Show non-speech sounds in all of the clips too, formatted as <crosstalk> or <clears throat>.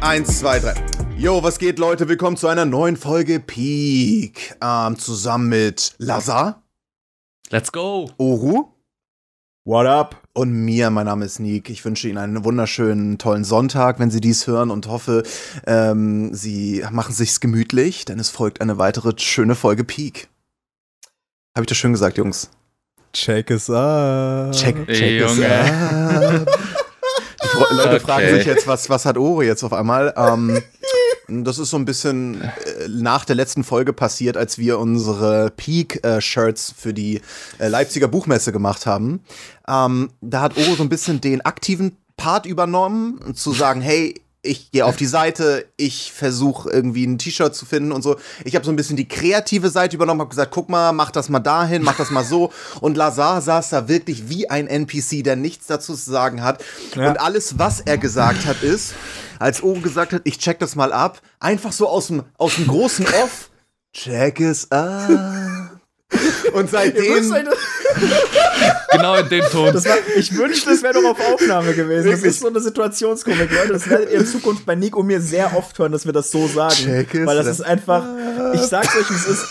Eins, zwei, drei. Yo, was geht, Leute? Willkommen zu einer neuen Folge Peak. Ähm, zusammen mit Lazar. Let's go. Oru. What up? Und mir, mein Name ist Nick. Ich wünsche Ihnen einen wunderschönen, tollen Sonntag, wenn Sie dies hören und hoffe, ähm, Sie machen sich's gemütlich, denn es folgt eine weitere schöne Folge Peak. Habe ich das schön gesagt, Jungs? Check es up. Check, check Junge. es up. Leute okay. fragen sich jetzt, was, was hat Ore jetzt auf einmal? Ähm, das ist so ein bisschen äh, nach der letzten Folge passiert, als wir unsere Peak-Shirts äh, für die äh, Leipziger Buchmesse gemacht haben. Ähm, da hat Oro so ein bisschen den aktiven Part übernommen, zu sagen, hey, ich gehe auf die Seite, ich versuche irgendwie ein T-Shirt zu finden und so. Ich habe so ein bisschen die kreative Seite übernommen, habe gesagt, guck mal, mach das mal dahin, mach das mal so. Und Lazar saß da wirklich wie ein NPC, der nichts dazu zu sagen hat. Ja. Und alles, was er gesagt hat, ist, als Oro gesagt hat, ich check das mal ab, einfach so aus dem großen Off, check es ab. <laughs> Und seitdem. <laughs> genau in dem Ton. War, ich wünschte, es wäre doch auf Aufnahme gewesen. Wirklich? Das ist so eine Situationskomik, Leute. Das werdet ihr in Zukunft bei Nico und mir sehr oft hören, dass wir das so sagen. Check weil das ist einfach. Ich sag's euch, es ist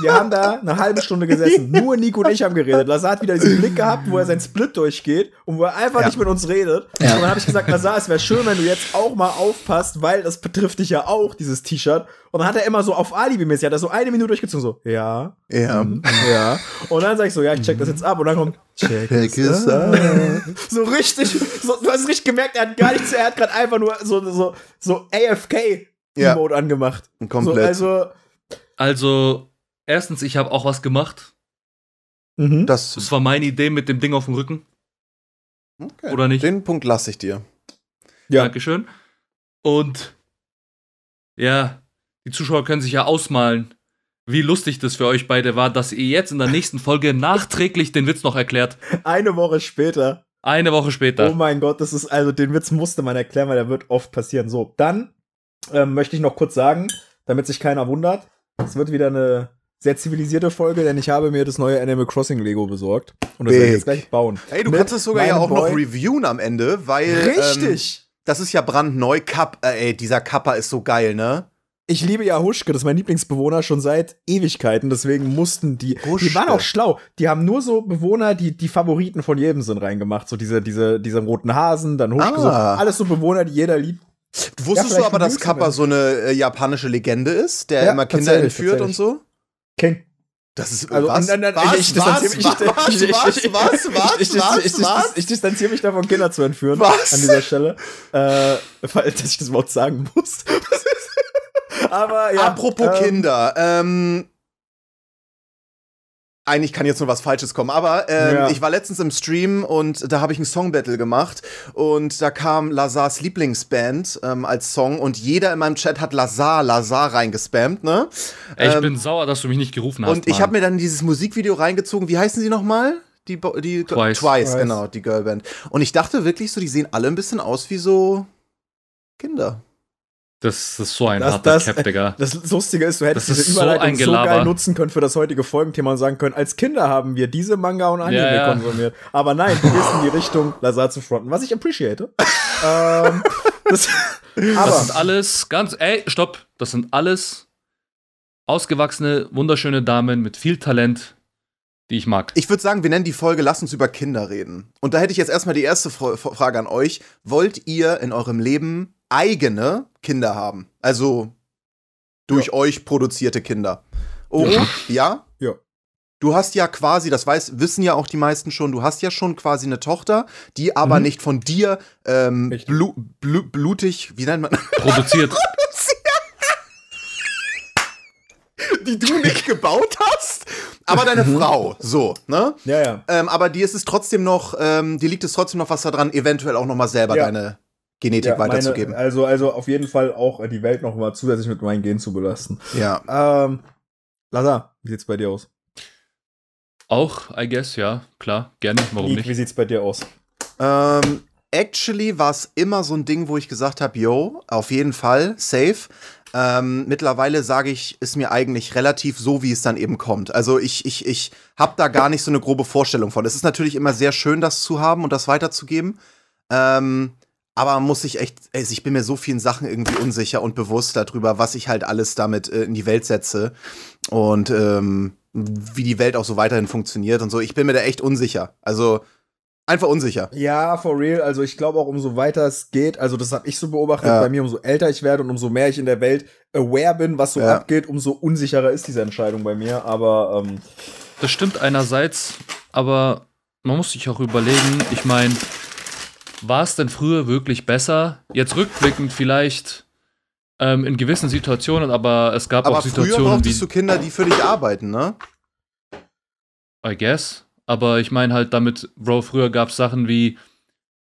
wir haben da eine halbe Stunde gesessen. Nur Nico und ich haben geredet. Lazar hat wieder diesen Blick gehabt, wo er seinen Split durchgeht und wo er einfach ja. nicht mit uns redet. Ja. Und dann habe ich gesagt, Lazar, es wäre schön, wenn du jetzt auch mal aufpasst, weil das betrifft dich ja auch, dieses T-Shirt. Und dann hat er immer so auf Alibi-mäßig, hat er so eine Minute durchgezogen, so, ja. Ja. Mhm. Ja. Und dann sag ich so, ja, ich check das jetzt ab. Und dann kommt, check, check es ab. so richtig, so, du hast richtig gemerkt, er hat gar nichts, er hat gerade einfach nur so, so, so AFK-Mode ja. angemacht. Komplett. So, also, also erstens, ich habe auch was gemacht. Mhm. Das, das war meine Idee mit dem Ding auf dem Rücken. Okay. Oder nicht? Den Punkt lasse ich dir. Ja. Dankeschön. Und ja, die Zuschauer können sich ja ausmalen, wie lustig das für euch beide war, dass ihr jetzt in der nächsten Folge nachträglich den Witz noch erklärt. Eine Woche später. Eine Woche später. Oh mein Gott, das ist also den Witz musste man erklären, weil der wird oft passieren. So, dann ähm, möchte ich noch kurz sagen, damit sich keiner wundert, es wird wieder eine sehr zivilisierte Folge, denn ich habe mir das neue Animal Crossing Lego besorgt. Und das werde ich jetzt gleich bauen. Ey, du Mit kannst es sogar ja auch Boy. noch reviewen am Ende, weil. Ähm, Richtig! Ähm, das ist ja brandneu. Kap äh, ey, dieser Kappa ist so geil, ne? Ich liebe ja Huschke, das ist mein Lieblingsbewohner schon seit Ewigkeiten, deswegen mussten die. Huschke. Die waren auch schlau. Die haben nur so Bewohner, die die Favoriten von jedem sind reingemacht. So diese, diese, diesen roten Hasen, dann Huschke, ah. so, alles so Bewohner, die jeder liebt. wusstest ja, du aber, dass Kappa so eine äh, japanische Legende ist, der ja, immer Kinder entführt und so? Ken das ist also was, an, an, was, ich, distanziere mich was, was, was, was, was, ich distanziere mich davon Kinder zu entführen was? an dieser Stelle, äh, weil dass ich das Wort sagen muss. <laughs> Aber ja, apropos ähm, Kinder, ähm, eigentlich kann jetzt nur was Falsches kommen, aber äh, ja. ich war letztens im Stream und da habe ich ein Songbattle gemacht und da kam Lazars Lieblingsband ähm, als Song und jeder in meinem Chat hat Lazar, Lazar reingespammt, ne? Ey, ich ähm, bin sauer, dass du mich nicht gerufen hast. Und ich habe mir dann dieses Musikvideo reingezogen. Wie heißen sie nochmal? Die, die Twice, Twice, genau, die Girlband. Und ich dachte wirklich so, die sehen alle ein bisschen aus wie so Kinder. Das, ist so ein das, harter das, Cap, Digga. Das Lustige ist, du hättest diese Überleitung so, so, geil nutzen können für das heutige Folgenthema und sagen können, als Kinder haben wir diese Manga und Anime yeah. konsumiert. Aber nein, du gehst in die Richtung, Lazar zu fronten, was ich appreciate. ähm, <laughs> das, das sind alles ganz, ey, stopp, das sind alles ausgewachsene, wunderschöne Damen mit viel Talent, die ich mag. Ich würde sagen, wir nennen die Folge Lass uns über Kinder reden. Und da hätte ich jetzt erstmal die erste Frage an euch. Wollt ihr in eurem Leben eigene Kinder haben. Also durch ja. euch produzierte Kinder. Oh, ja. ja? Ja. Du hast ja quasi, das weiß, wissen ja auch die meisten schon, du hast ja schon quasi eine Tochter, die aber mhm. nicht von dir ähm, blu blu blutig, wie nennt man <laughs> Produziert. die du nicht gebaut hast, aber deine mhm. Frau, so, ne? Ja, ja. Ähm, aber die ist es trotzdem noch, ähm, die liegt es trotzdem noch was daran, eventuell auch noch mal selber ja. deine Genetik ja, weiterzugeben. Meine, also, also auf jeden Fall auch die Welt noch mal zusätzlich mit meinen Gen zu belasten. Ja. Ähm, Lazar, wie sieht's bei dir aus? Auch, I guess, ja, klar, gerne, warum nicht? Wie sieht's bei dir aus? Ähm, actually war es immer so ein Ding, wo ich gesagt habe, yo, auf jeden Fall, safe. Ähm, mittlerweile sage ich, ist mir eigentlich relativ so, wie es dann eben kommt. Also ich, ich, ich habe da gar nicht so eine grobe Vorstellung von. Es ist natürlich immer sehr schön, das zu haben und das weiterzugeben. Ähm, aber muss ich echt, also ich bin mir so vielen Sachen irgendwie unsicher und bewusst darüber, was ich halt alles damit äh, in die Welt setze und ähm, wie die Welt auch so weiterhin funktioniert und so. Ich bin mir da echt unsicher. Also einfach unsicher. Ja, for real. Also ich glaube auch, umso weiter es geht, also das habe ich so beobachtet ja. bei mir, umso älter ich werde und umso mehr ich in der Welt aware bin, was so ja. abgeht, umso unsicherer ist diese Entscheidung bei mir. Aber ähm das stimmt einerseits, aber man muss sich auch überlegen, ich meine war es denn früher wirklich besser? Jetzt rückblickend vielleicht ähm, in gewissen Situationen, aber es gab aber auch Situationen. Aber Früher brauchtest du Kinder, die für dich arbeiten, ne? I guess. Aber ich meine halt damit, Bro, früher gab es Sachen wie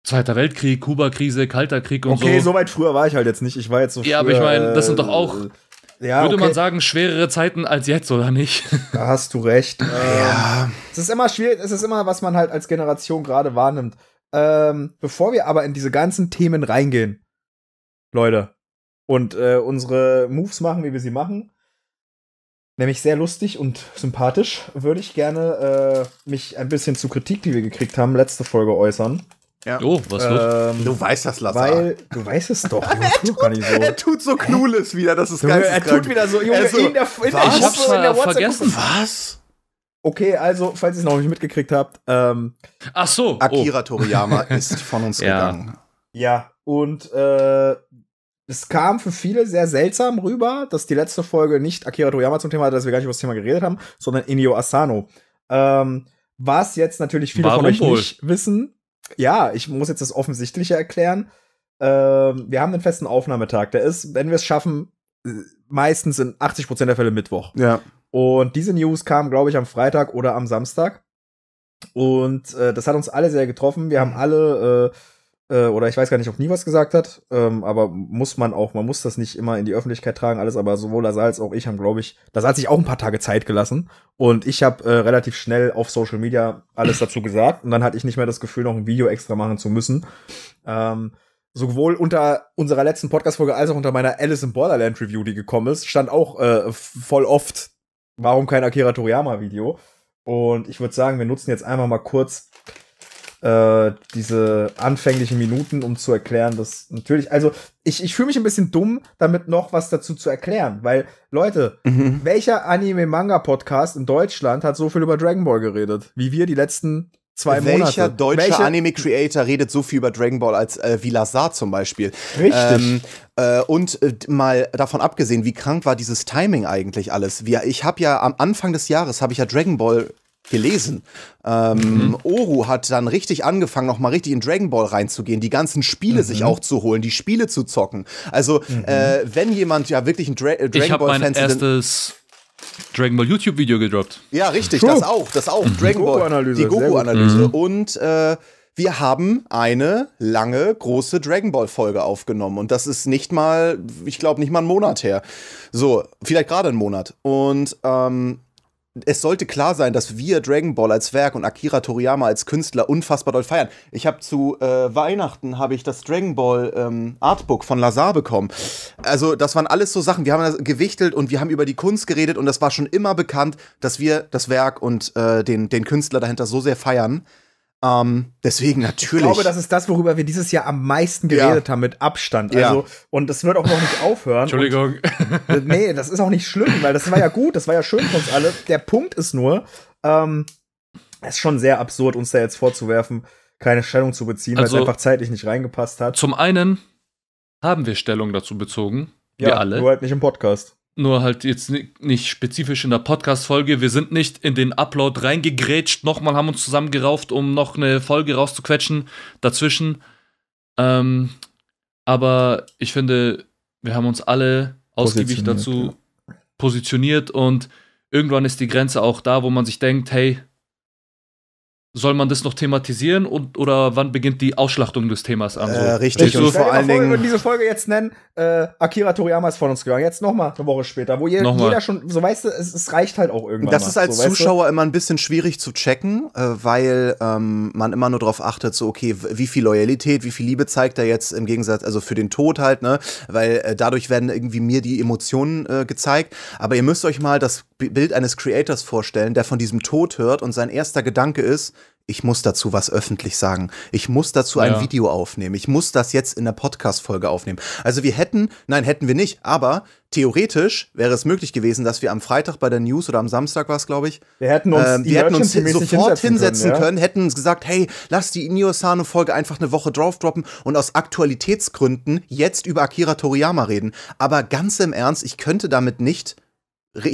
Zweiter Weltkrieg, Kuba-Krise, Kalter Krieg und okay, so. Okay, so weit früher war ich halt jetzt nicht. Ich war jetzt so. Ja, früher, aber ich meine, das sind doch auch. Äh, ja, würde okay. man sagen, schwerere Zeiten als jetzt, oder nicht? <laughs> Da hast du recht. ja. Ähm, es ist immer schwierig, es ist immer, was man halt als Generation gerade wahrnimmt. Ähm, bevor wir aber in diese ganzen Themen reingehen, Leute, und äh, unsere Moves machen, wie wir sie machen, nämlich sehr lustig und sympathisch, würde ich gerne äh, mich ein bisschen zu Kritik, die wir gekriegt haben, letzte Folge äußern. Ja. Oh, was ähm, Du weißt das, Lazar. Weil, du weißt es doch. <laughs> er, tut, so. er tut so clueless wieder, das ist geil. Er tut wieder so, Junge, also, in der, in ich hab's in der vergessen. Was? Okay, also, falls ihr es noch nicht mitgekriegt habt, ähm, Ach so. Oh. Akira Toriyama <laughs> ist von uns ja. gegangen. Ja, und äh, es kam für viele sehr seltsam rüber, dass die letzte Folge nicht Akira Toriyama zum Thema hatte, dass wir gar nicht über das Thema geredet haben, sondern Inio Asano. Ähm, was jetzt natürlich viele Warum von euch wohl? nicht wissen, ja, ich muss jetzt das Offensichtliche erklären. Ähm, wir haben einen festen Aufnahmetag. Der ist, wenn wir es schaffen, äh, meistens in 80% der Fälle Mittwoch. Ja. Und diese News kam, glaube ich, am Freitag oder am Samstag. Und äh, das hat uns alle sehr getroffen. Wir haben mhm. alle, äh, äh, oder ich weiß gar nicht, ob nie was gesagt hat, ähm, aber muss man auch, man muss das nicht immer in die Öffentlichkeit tragen, alles, aber sowohl Lazar als auch ich haben, glaube ich, das hat sich auch ein paar Tage Zeit gelassen. Und ich habe äh, relativ schnell auf Social Media alles dazu gesagt. Und dann hatte ich nicht mehr das Gefühl, noch ein Video extra machen zu müssen. Ähm, sowohl unter unserer letzten Podcast-Folge als auch unter meiner Alice in Borderland Review, die gekommen ist, stand auch äh, voll oft warum kein Akira Toriyama-Video? Und ich würde sagen, wir nutzen jetzt einfach mal kurz äh, diese anfänglichen Minuten, um zu erklären, dass natürlich, also ich, ich fühle mich ein bisschen dumm, damit noch was dazu zu erklären, weil Leute, mhm. welcher Anime-Manga-Podcast in Deutschland hat so viel über Dragon Ball geredet, wie wir die letzten zwei Welcher Monate. deutsche Welche? Anime-Creator redet so viel über Dragon Ball als äh, wie Lazar zum Beispiel? Richtig. Ähm, äh, und äh, mal davon abgesehen, wie krank war dieses Timing eigentlich alles? Wir, ich habe ja am Anfang des Jahres habe ich ja Dragon Ball gelesen. Ähm, mhm. Oru hat dann richtig angefangen, noch mal richtig in Dragon Ball reinzugehen, die ganzen Spiele mhm. sich auch zu holen, die Spiele zu zocken. Also mhm. äh, wenn jemand ja wirklich ein Dra äh, Dragon Ball Fan ist, erstes Dragon Ball YouTube Video gedroppt. Ja, richtig, True. das auch, das auch. Dragon Ball, Analyse, die Goku Analyse mhm. und äh, wir haben eine lange, große Dragon Ball Folge aufgenommen und das ist nicht mal, ich glaube nicht mal einen Monat her. So, vielleicht gerade einen Monat und ähm, es sollte klar sein, dass wir Dragon Ball als Werk und Akira Toriyama als Künstler unfassbar doll feiern. Ich habe zu äh, Weihnachten habe ich das Dragon Ball ähm, Artbook von Lazar bekommen. Also das waren alles so Sachen. Wir haben das gewichtelt und wir haben über die Kunst geredet und das war schon immer bekannt, dass wir das Werk und äh, den den Künstler dahinter so sehr feiern. Ähm, deswegen natürlich. Ich glaube, das ist das, worüber wir dieses Jahr am meisten geredet ja. haben, mit Abstand. Ja. Also, und das wird auch noch nicht aufhören. Entschuldigung. Und, äh, nee, das ist auch nicht schlimm, weil das war ja gut, das war ja schön für uns alle. Der Punkt ist nur, ähm, es ist schon sehr absurd, uns da jetzt vorzuwerfen, keine Stellung zu beziehen, also, weil es also, einfach zeitlich nicht reingepasst hat. Zum einen haben wir Stellung dazu bezogen. Ja, wir alle. Du halt nicht im Podcast nur halt jetzt nicht spezifisch in der Podcast-Folge. Wir sind nicht in den Upload reingegrätscht, nochmal haben uns zusammengerauft, um noch eine Folge rauszuquetschen dazwischen. Ähm, aber ich finde, wir haben uns alle ausgiebig dazu ja. positioniert und irgendwann ist die Grenze auch da, wo man sich denkt, hey, soll man das noch thematisieren und oder wann beginnt die Ausschlachtung des Themas an? Äh, so? Äh, richtig. richtig. Und vor allen Dingen. Wir diese Folge jetzt nennen, äh, Akira Toriyama ist von uns gegangen. Jetzt nochmal eine Woche später, wo je, jeder schon, so weißt du, es, es reicht halt auch irgendwann. Das mal, ist als so, Zuschauer du? immer ein bisschen schwierig zu checken, äh, weil ähm, man immer nur darauf achtet, so okay, wie viel Loyalität, wie viel Liebe zeigt er jetzt im Gegensatz, also für den Tod halt, ne? Weil äh, dadurch werden irgendwie mir die Emotionen äh, gezeigt. Aber ihr müsst euch mal das Bild eines Creators vorstellen, der von diesem Tod hört und sein erster Gedanke ist, ich muss dazu was öffentlich sagen. Ich muss dazu ein Video aufnehmen. Ich muss das jetzt in der Podcast-Folge aufnehmen. Also wir hätten, nein, hätten wir nicht, aber theoretisch wäre es möglich gewesen, dass wir am Freitag bei der News oder am Samstag war es, glaube ich, wir hätten uns, äh, wir hätten uns sofort hinsetzen, hinsetzen können, ja? können, hätten gesagt, hey, lass die Inio Folge einfach eine Woche drauf droppen und aus Aktualitätsgründen jetzt über Akira Toriyama reden. Aber ganz im Ernst, ich könnte damit nicht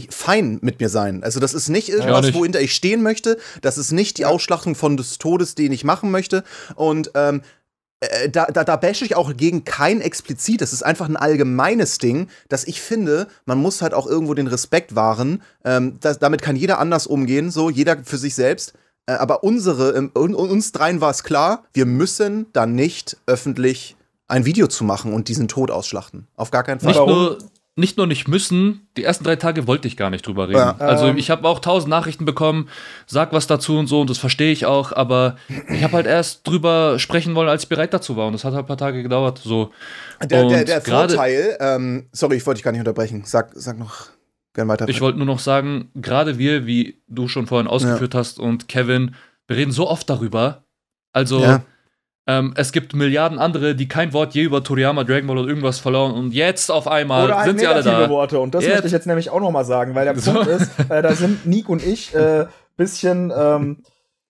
fein mit mir sein. Also das ist nicht irgendwas, ja, wohinter ich stehen möchte. Das ist nicht die Ausschlachtung von des Todes, den ich machen möchte. Und ähm, äh, äh, da, da, da bashe ich auch gegen kein explizit. Das ist einfach ein allgemeines Ding, dass ich finde, man muss halt auch irgendwo den Respekt wahren. Ähm, das, damit kann jeder anders umgehen, so jeder für sich selbst. Äh, aber unsere, ähm, un, uns dreien war es klar, wir müssen da nicht öffentlich ein Video zu machen und diesen Tod ausschlachten. Auf gar keinen Fall. Nicht nur, nicht nur nicht müssen, die ersten drei Tage wollte ich gar nicht drüber reden. Ja, also ähm, also ich habe auch tausend Nachrichten bekommen, sag was dazu und so und das verstehe ich auch, aber ich habe halt erst drüber sprechen wollen, als ich bereit dazu war und das hat halt ein paar Tage gedauert. So. Der, der, der Vorteil, ähm, sorry, ich wollte dich gar nicht unterbrechen, sag, sag noch gern weiter. Ich wollte nur noch sagen, gerade wir, wie du schon vorhin ausgeführt ja. hast und Kevin, wir reden so oft darüber, also... Ja ähm, es gibt Milliarden andere, die kein Wort je über Toriyama, Dragon Ball oder irgendwas verloren und jetzt auf einmal oder halt sind sie alle da. Worte und das jetzt. möchte ich jetzt nämlich auch noch mal sagen, weil der so. Punkt ist, äh, da sind Nick und ich äh, bisschen, ähm,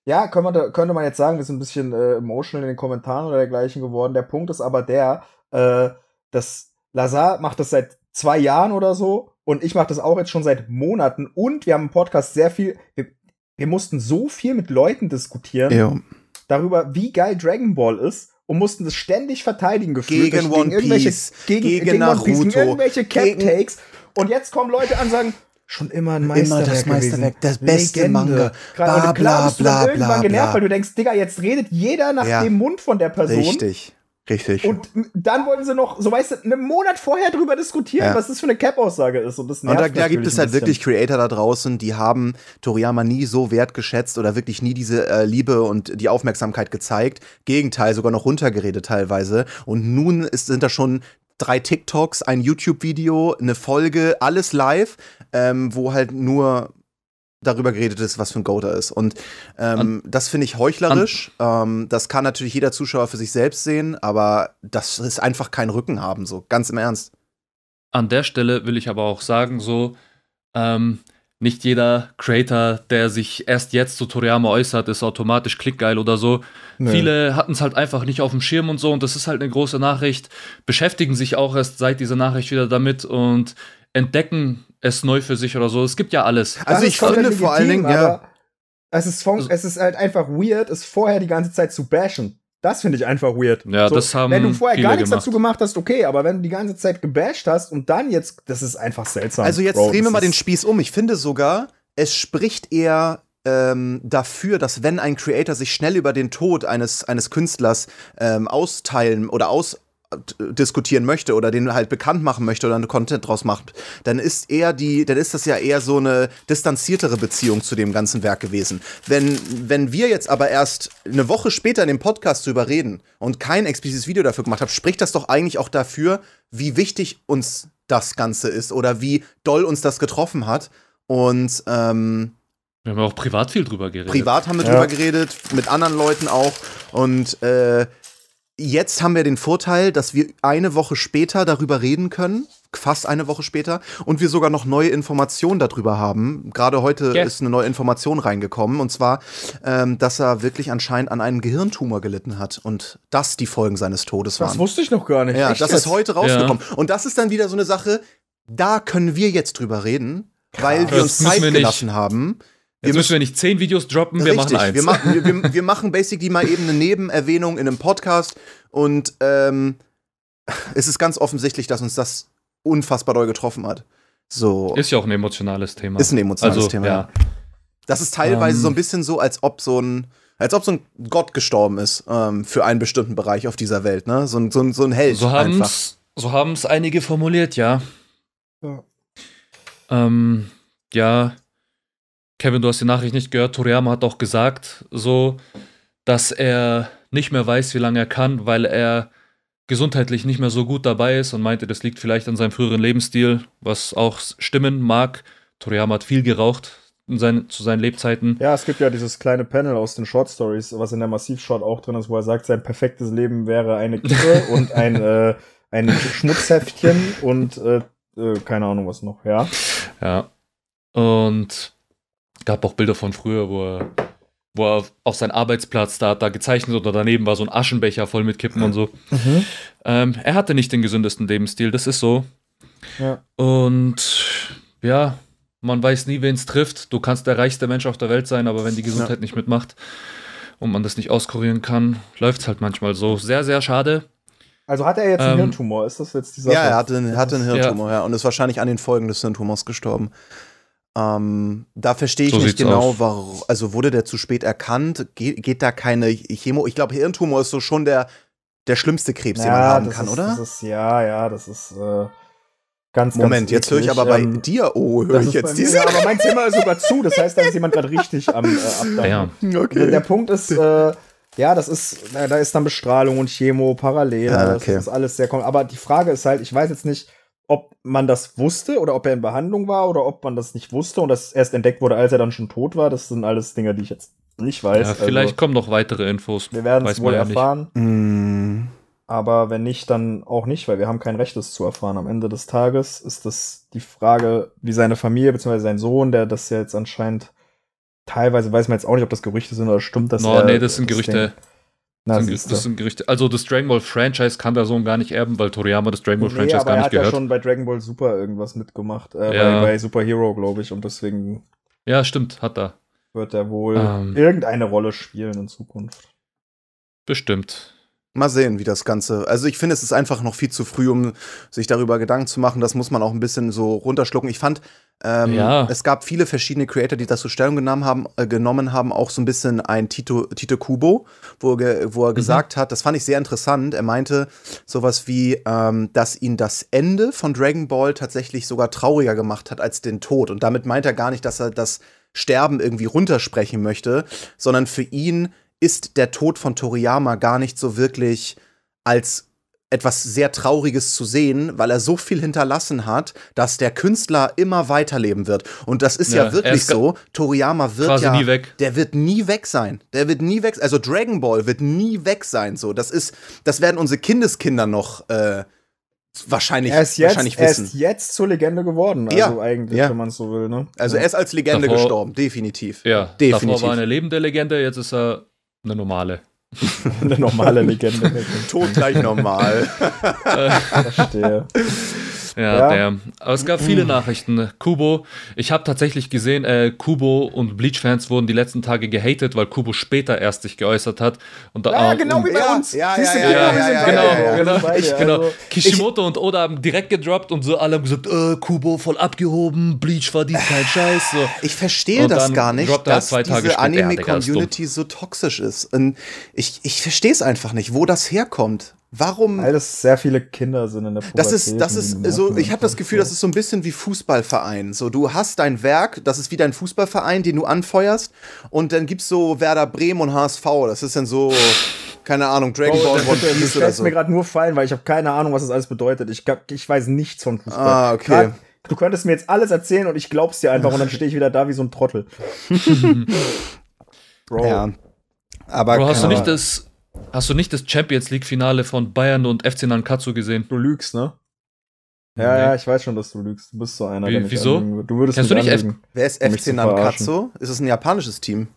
ja, könnte man, könnte man jetzt sagen, wir sind ein bisschen äh, emotional in den Kommentaren oder dergleichen geworden. Der Punkt ist aber der, äh, dass Lazar macht das seit zwei Jahren oder so und ich mache das auch jetzt schon seit Monaten und wir haben im Podcast sehr viel, wir, wir mussten so viel mit Leuten diskutieren. Ja darüber, wie geil Dragon Ball ist und mussten das ständig verteidigen gefühlt gegen One gegen Piece, gegen, gegen, gegen Naruto, Piece, gegen irgendwelche Cap Takes und jetzt kommen Leute an und sagen schon immer ein Meisterwerk immer das Meisterwerk, das beste Legende. Manga. Bla, bla, bla, bla, bla, bla, bla, bla, bla, genervt, bla, bla, bla, bla, bla, bla, bla, bla, bla, bla, bla, bla, bla, bla, bla, bla, Richtig. Und dann wollen sie noch, so weißt du, einen Monat vorher drüber diskutieren, ja. was das für eine Cap-Aussage ist. Und, das und da, da gibt es halt wirklich Creator da draußen, die haben Toriyama nie so wertgeschätzt oder wirklich nie diese äh, Liebe und die Aufmerksamkeit gezeigt. Gegenteil, sogar noch runtergeredet teilweise. Und nun ist, sind da schon drei TikToks, ein YouTube-Video, eine Folge, alles live, ähm, wo halt nur darüber geredet ist, was für ein Goat er ist. Und ähm, das finde ich heuchlerisch. Ähm, das kann natürlich jeder Zuschauer für sich selbst sehen, aber das ist einfach kein Rücken haben, so ganz im Ernst. An der Stelle will ich aber auch sagen, so, ähm, nicht jeder Creator, der sich erst jetzt zu Toriyama äußert, ist automatisch klickgeil oder so. Nee. Viele hatten es halt einfach nicht auf dem Schirm und so und das ist halt eine große Nachricht, beschäftigen sich auch erst seit dieser Nachricht wieder damit und entdecken es neu für sich oder so. Es gibt ja alles. Also das ich finde legitim, vor allen Dingen, ja. Es ist, von, also es ist halt einfach weird, es vorher die ganze Zeit zu bashen. Das finde ich einfach weird. Ja, so, das haben Wenn du vorher gar nichts gemacht. dazu gemacht hast, okay, aber wenn du die ganze Zeit gebasht hast und dann jetzt, das ist einfach seltsam. Also jetzt Bro, drehen wir mal den Spieß um. Ich finde sogar, es spricht eher ähm, dafür, dass wenn ein Creator sich schnell über den Tod eines, eines Künstlers ähm, austeilen oder aus, diskutieren möchte oder den halt bekannt machen möchte oder einen Content draus macht, dann ist eher die, dann ist das ja eher so eine distanziertere Beziehung zu dem ganzen Werk gewesen. Wenn, wenn wir jetzt aber erst eine Woche später in dem Podcast drüber reden und kein explizites Video dafür gemacht haben, spricht das doch eigentlich auch dafür, wie wichtig uns das Ganze ist oder wie doll uns das getroffen hat. Und ähm, wir haben auch privat viel drüber geredet. Privat haben wir ja. drüber geredet, mit anderen Leuten auch. Und äh, jetzt haben wir den Vorteil, dass wir eine Woche später darüber reden können, fast eine Woche später, und wir sogar noch neue Informationen darüber haben. Gerade heute yeah. ist eine neue Information reingekommen, und zwar, ähm, dass er wirklich anscheinend an einem Gehirntumor gelitten hat und das die Folgen seines Todes waren. Das wusste ich noch gar nicht. Ja, Echt? das ist heute rausgekommen. Ja. Und das ist dann wieder so eine Sache, da können wir jetzt drüber reden, weil wir uns Zeit gelassen haben. Jetzt wir müssen wir nicht zehn Videos droppen, wir richtig, machen eins. Wir, ma wir, wir, machen basically mal eben eine Nebenerwähnung in einem Podcast und ähm, es ist ganz offensichtlich, dass uns das unfassbar doll getroffen hat. So. Ist ja auch ein emotionales Thema. Ist ein emotionales also, Thema. Ja. Das ist teilweise um, so ein ähm. bisschen so, als ob so ein, als ob so ein Gott gestorben ist ähm, für einen bestimmten Bereich auf dieser Welt, ne? So ein, so so ein Held so haben es einige formuliert, ja. Ja. Ähm, ja Kevin, du hast die Nachricht nicht gehört. Toriyama hat auch gesagt, so, dass er nicht mehr weiß, wie lange er kann, weil er gesundheitlich nicht mehr so gut dabei ist und meinte, das liegt vielleicht an seinem früheren Lebensstil, was auch stimmen mag. Toriyama hat viel geraucht sein, zu seinen Lebzeiten. Ja, es gibt ja dieses kleine Panel aus den Short Stories, was in der Massiv-Short auch drin ist, wo er sagt, sein perfektes Leben wäre eine Kippe <laughs> und ein, äh, ein Schmutzheftchen und äh, äh, keine Ahnung was noch, ja. Ja. Und gab auch Bilder von früher, wo er, wo er auf seinen Arbeitsplatz da, hat, da gezeichnet oder daneben war so ein Aschenbecher voll mit Kippen mhm. und so. Mhm. Ähm, er hatte nicht den gesündesten Lebensstil, das ist so. Ja. Und ja, man weiß nie, wen es trifft. Du kannst der reichste Mensch auf der Welt sein, aber wenn die Gesundheit ja. nicht mitmacht und man das nicht auskurieren kann, läuft es halt manchmal so. Sehr, sehr schade. Also hat er jetzt ähm, einen Hirntumor? Ist das jetzt dieser? Ja, er hatte, hatte einen Hirntumor, ja. ja. Und ist wahrscheinlich an den Folgen des Hirntumors gestorben. Ähm, da verstehe ich so nicht genau, warum. Also wurde der zu spät erkannt? Ge geht da keine Chemo? Ich glaube, Hirntumor ist so schon der, der schlimmste Krebs, ja, den man haben kann, ist, oder? Ist, ja, ja, das ist. Äh Ganz, Moment, ganz jetzt höre ich aber bei ähm, dir, oh, höre ich jetzt diese. aber mein Thema ist sogar zu, das heißt, da ist jemand gerade richtig am äh, ah ja. <laughs> okay. der, der, Punkt ist, äh, ja, das ist, da, da ist dann Bestrahlung und Chemo parallel, ja, ah, okay. das ist alles sehr kompliziert. Aber die Frage ist halt, ich weiß jetzt nicht, ob man das wusste oder ob er in Behandlung war oder ob man das nicht wusste und das erst entdeckt wurde, als er dann schon tot war. Das sind alles Dinge, die ich jetzt nicht weiß. Ja, vielleicht also, kommen noch weitere Infos. Wir werden es wohl erfahren. Ja mm. Aber wenn nicht, dann auch nicht, weil wir haben kein Recht, das zu erfahren. Am Ende des Tages ist das die Frage, wie seine Familie bzw. sein Sohn, der das ja jetzt anscheinend teilweise weiß man jetzt auch nicht, ob das Gerüchte sind oder stimmt das. No, er, nee, das sind das Gerüchte. Ding, na, das, sind, das sind Gerichte. Also das Dragon Ball Franchise kann der Sohn gar nicht erben, weil Toriyama das Dragon Ball nee, Franchise gar nicht gehört. Er hat ja schon bei Dragon Ball Super irgendwas mitgemacht, äh, ja. bei, bei Super Hero, glaube ich, und deswegen. Ja, stimmt, hat er. Wird er wohl ähm. irgendeine Rolle spielen in Zukunft. Bestimmt. Mal sehen, wie das Ganze. Also ich finde, es ist einfach noch viel zu früh, um sich darüber Gedanken zu machen. Das muss man auch ein bisschen so runterschlucken. Ich fand, ähm, ja. Es gab viele verschiedene Creator, die dazu Stellung genommen haben, äh, genommen haben auch so ein bisschen ein Tito, Tito Kubo, wo, ge, wo er mhm. gesagt hat, das fand ich sehr interessant, er meinte sowas wie, ähm, dass ihn das Ende von Dragon Ball tatsächlich sogar trauriger gemacht hat als den Tod. Und damit meint er gar nicht, dass er das Sterben irgendwie runtersprechen möchte, sondern für ihn ist der Tod von Toriyama gar nicht so wirklich als etwas sehr Trauriges zu sehen, weil er so viel hinterlassen hat, dass der Künstler immer weiterleben wird. Und das ist ja, ja wirklich ist so. Toriyama wird ja, der wird nie weg sein. Der wird nie weg, also Dragon Ball wird nie weg sein. So, das ist, das werden unsere Kindeskinder noch äh, wahrscheinlich, er ist jetzt, wahrscheinlich wissen. Er ist jetzt zur Legende geworden, also ja, eigentlich, ja. wenn man es so will. Ne? Also er ist als Legende davor, gestorben, definitiv. Ja, definitiv. Davor war eine lebende Legende, jetzt ist er eine normale. <laughs> Eine normale Legende. Tod gleich normal. <laughs> Verstehe. Ja, ja. damn. Aber es gab viele mm. Nachrichten. Kubo, ich habe tatsächlich gesehen, äh, Kubo und Bleach-Fans wurden die letzten Tage gehatet, weil Kubo später erst sich geäußert hat. Und, da, ja, äh, genau wie bei uns. Ja, Siehst ja, du, ja, ja, genau, ja, genau, genau, beide, ich, genau. Also, Kishimoto ich, und Oda haben direkt gedroppt und so alle haben gesagt, äh, Kubo voll abgehoben, Bleach verdient keinen Scheiß. So. Ich verstehe das gar nicht, dass halt diese Anime-Community so toxisch ist. Und ich, ich verstehe es einfach nicht, wo das herkommt. Warum? Weil es sehr viele Kinder sind in der Pubertät. Das ist, das ist so, ich habe das Gefühl, das ist so ein bisschen wie Fußballverein. So, du hast dein Werk, das ist wie dein Fußballverein, den du anfeuerst, und dann gibt's so Werder Bremen und HSV. Das ist dann so, keine Ahnung, Dragon Ball oh, One Piece oder so. mir gerade nur fallen, weil ich habe keine Ahnung, was das alles bedeutet. Ich, ich weiß nichts von Fußball. Ah, okay. Grad, du könntest mir jetzt alles erzählen und ich glaub's dir einfach und dann stehe ich wieder da wie so ein Trottel. <laughs> Bro. Ja. Aber Bro, hast du nicht das Hast du nicht das Champions League-Finale von Bayern und FC Nankatsu gesehen? Du lügst, ne? Ja, nee. ja, ich weiß schon, dass du lügst. Du bist so einer. Wie, der wieso? Anlügen. Du würdest Kennst du nicht F Wer ist FC Nankatsu? Ist es ein japanisches Team?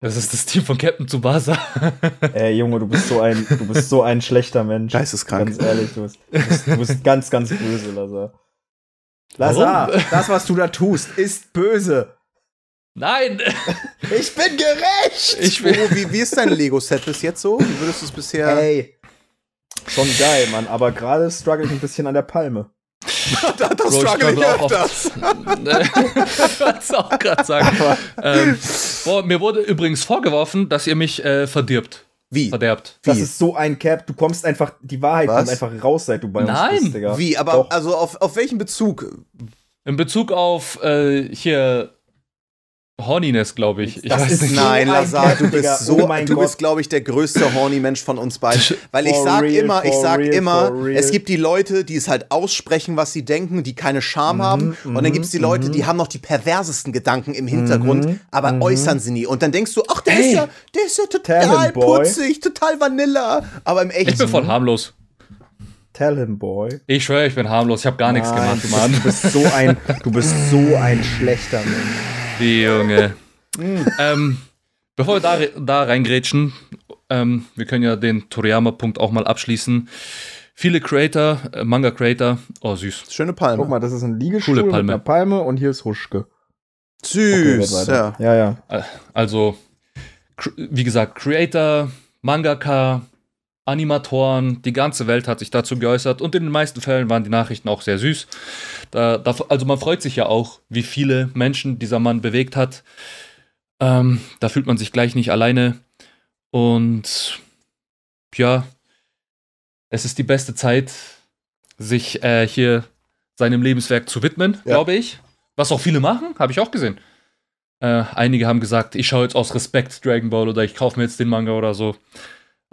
Das ist das Team von Captain Tsubasa. <laughs> Ey, Junge, du bist so ein, du bist so ein schlechter Mensch. Geisteskrank. Ganz ehrlich, du bist, du bist, du bist ganz, ganz böse, Lazar. Lazar, das, was du da tust, ist böse. Nein! <laughs> Ich bin gerecht! Ich bin oh, wie, wie ist dein Lego-Set bis jetzt so? Wie würdest du es bisher. Ey. Schon geil, Mann, aber gerade struggle ich ein bisschen an der Palme. <laughs> da, das Bro, struggle ich auch öfters. <laughs> Ich wollte auch gerade sagen. Ähm, boah, mir wurde übrigens vorgeworfen, dass ihr mich äh, verdirbt. Wie? Verderbt. Das ist so ein Cap. Du kommst einfach, die Wahrheit Was? kommt einfach raus, seit du bei Nein. uns bist, Digga. Wie? Aber Doch. also auf, auf welchen Bezug? In Bezug auf äh, hier Horniness, glaube ich. ich das ist nein, Lazar, du bist so, oh du bist, glaube ich, der größte horny Mensch von uns beiden. Weil ich sage immer, ich sage immer, es gibt die Leute, die es halt aussprechen, was sie denken, die keine Scham mm -hmm, haben. Mhm, Und dann gibt es die mhm, Leute, mm -hmm. die haben noch die perversesten Gedanken im Hintergrund, mm -hmm, aber mhm. äußern sie nie. Und dann denkst du, ach, der, hey, ist, ja, der ist ja total putzig, total Vanilla. Aber im Echten. Ich bin voll harmlos. Tell him, boy. Ich schwöre, ich bin harmlos. Ich habe gar nichts gemacht, Mann. Du bist so ein, du bist so ein <laughs> schlechter Mensch. Die Junge. ähm, bevor wir da, da reingrätschen, ähm, wir können ja den Toriyama-Punkt auch mal abschließen. Viele Creator, äh, Manga-Creator, oh süß. Schöne Palme. Guck mal, das ist ein Liegestuhl Coole Palme. mit einer Palme und hier ist Huschke. Süß, okay, ja. ja. Ja, äh, Also, wie gesagt, Creator, Mangaka, Animatoren, die ganze Welt hat sich dazu geäußert und in den meisten Fällen waren die Nachrichten auch sehr süß. Da, da, also man freut sich ja auch, wie viele Menschen dieser Mann bewegt hat. Ähm, da fühlt man sich gleich nicht alleine und ja, es ist die beste Zeit, sich äh, hier seinem Lebenswerk zu widmen, ja. glaube ich. Was auch viele machen, habe ich auch gesehen. Äh, einige haben gesagt, ich schaue jetzt aus Respekt Dragon Ball oder ich kaufe mir jetzt den Manga oder so.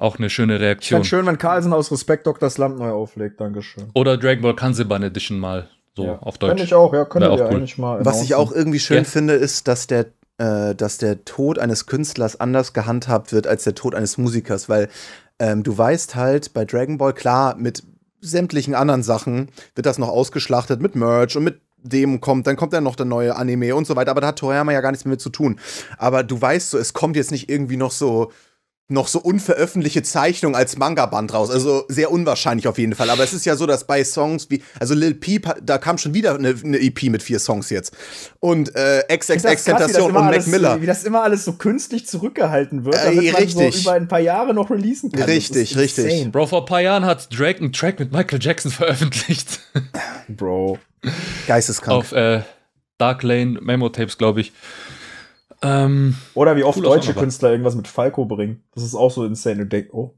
Auch eine schöne Reaktion. Ganz schön, wenn Carlsen aus Respekt Dr. Slump neu auflegt. Dankeschön. Oder Dragon Ball Kanseban Edition mal. So ja. auf Deutsch. Kann ich auch, ja, könnte auch cool. eigentlich mal. Was ich auch irgendwie schön ja. finde, ist, dass der äh, dass der Tod eines Künstlers anders gehandhabt wird als der Tod eines Musikers, weil ähm, du weißt halt bei Dragon Ball, klar, mit sämtlichen anderen Sachen wird das noch ausgeschlachtet mit Merch und mit dem kommt, dann kommt dann noch der neue Anime und so weiter, aber da hat Toriyama ja gar nichts mehr mit zu tun. Aber du weißt so, es kommt jetzt nicht irgendwie noch so noch so unveröffentlichte Zeichnung als Manga-Band raus. Also sehr unwahrscheinlich auf jeden Fall. Aber es ist ja so, dass bei Songs wie, also Lil Peep, da kam schon wieder eine, eine EP mit vier Songs jetzt. Und äh, XXX Tentation und Mac Miller. Wie das immer alles so künstlich zurückgehalten wird, damit äh, richtig. man so über ein paar Jahre noch releasen kann. Richtig, richtig. Bro, vor ein paar Jahren hat Drake einen Track mit Michael Jackson <laughs> veröffentlicht. Bro. Geisteskrank. Auf äh, Dark Lane Memo Tapes, glaube ich. Ähm, Oder wie oft cool, deutsche Künstler irgendwas mit Falco bringen. Das ist auch so insane. Und denk, oh.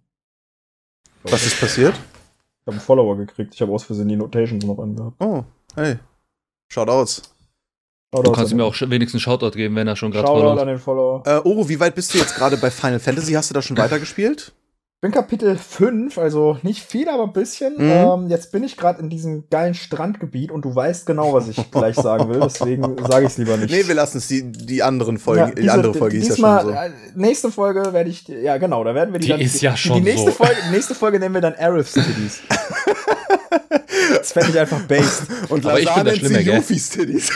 Was ist passiert? Ich habe einen Follower gekriegt. Ich habe aus Versehen die Notations noch angehabt. Oh, hey. Shoutouts. Shoutouts du kannst ihm auch wenigstens einen Shoutout geben, wenn er schon gerade Shoutout an den Follower. Äh, Oro, wie weit bist du jetzt gerade bei Final Fantasy? Hast du da schon <clears throat> weitergespielt? bin Kapitel 5, also nicht viel, aber ein bisschen. Mhm. Ähm, jetzt bin ich gerade in diesem geilen Strandgebiet und du weißt genau, was ich gleich sagen will, deswegen <laughs> sage ich es lieber nicht. Nee, wir lassen es die, die anderen Folgen, ja, diese, die andere Folge ist ja schon so. Äh, nächste Folge werde ich, ja genau, da werden wir die, die dann, ist ja schon die nächste so. Folge, nächste Folge nennen wir dann Arif Cities. <laughs> das fände ich einfach based. Und Lazar nennt sie Yuffie Cities.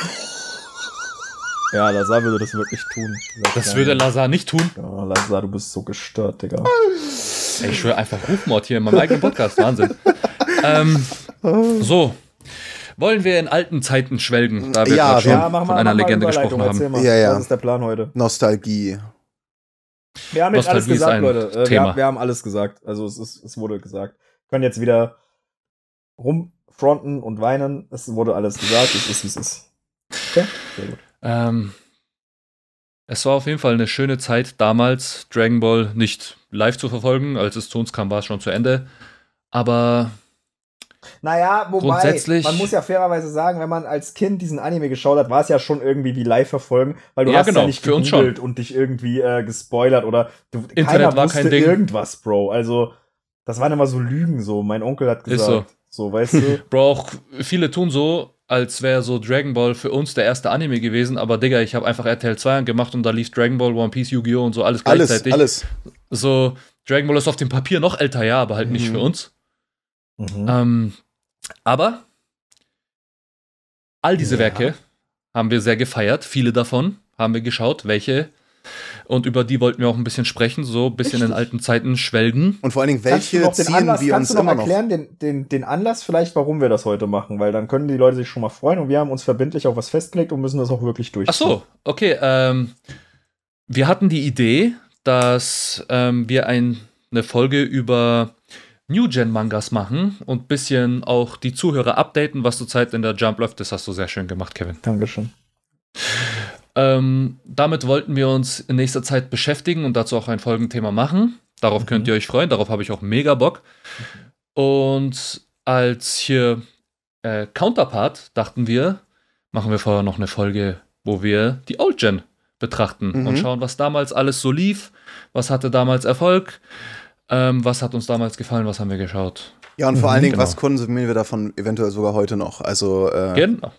Ja, Lazar würde das wirklich tun. Das, das würde Lazar nicht tun. Ja, genau, Lazar, du bist so gestört, Digga. Ey, ich schwöre einfach Rufmord hier in meinem eigenen Podcast. Wahnsinn. ähm, so. Wollen wir in alten Zeiten schwelgen, da wir ja, schon ja, von mal, einer Legende gesprochen haben? Mal, ja, ja. Das ist der Plan heute. Nostalgie. Wir haben jetzt alles gesagt, Leute. Äh, wir, wir, haben alles gesagt. Also es, ist, es wurde gesagt. Wir können jetzt wieder rumfronten und weinen. Es wurde alles gesagt. Es ist, wie es ist. Okay? Sehr gut. Ähm, es war auf jeden Fall eine schöne Zeit damals, Dragon Ball nicht live zu verfolgen. Als es zu uns kam, war es schon zu Ende. Aber naja, wobei, man muss ja fairerweise sagen, wenn man als Kind diesen Anime geschaut hat, war es ja schon irgendwie wie live verfolgen, weil du ja, hast genau, ja nicht gegoogelt und dich irgendwie äh, gespoilert oder du, Internet keiner war wusste kein irgendwas, Bro. Also, das waren immer so Lügen so. Mein Onkel hat gesagt. Ist so. So, weißt du? <laughs> Bro, auch viele tun so, als wäre so Dragon Ball für uns der erste Anime gewesen, aber Digga, ich habe einfach RTL 2 angemacht und da lief Dragon Ball, One Piece, Yu-Gi-Oh! und so alles, alles gleichzeitig. Alles. So, Dragon Ball ist auf dem Papier noch älter, ja, aber halt mhm. nicht für mhm. uns. Mhm. Ähm, aber all diese ja. Werke haben wir sehr gefeiert, viele davon haben wir geschaut, welche und über die wollten wir auch ein bisschen sprechen, so ein bisschen Richtig. in alten Zeiten schwelgen. Und vor allen Dingen, welche ziehen Anlass, wir uns immer erklären, noch? Den, den, den Anlass vielleicht, warum wir das heute machen, weil dann können die Leute sich schon mal freuen und wir haben uns verbindlich auf was festgelegt und müssen das auch wirklich durchziehen. Ach so, okay. Ähm, wir hatten die Idee, dass ähm, wir ein, eine Folge über New Gen Mangas machen und ein bisschen auch die Zuhörer updaten, was zurzeit in der Jump läuft. Das hast du sehr schön gemacht, Kevin. Dankeschön. Ähm, damit wollten wir uns in nächster Zeit beschäftigen und dazu auch ein Folgenthema machen. Darauf mhm. könnt ihr euch freuen, darauf habe ich auch mega Bock. Und als hier äh, Counterpart dachten wir, machen wir vorher noch eine Folge, wo wir die Old Gen betrachten mhm. und schauen, was damals alles so lief, was hatte damals Erfolg, ähm, was hat uns damals gefallen, was haben wir geschaut. Ja, und vor mhm, allen Dingen, genau. was konsumieren wir davon eventuell sogar heute noch? Also, äh, genau.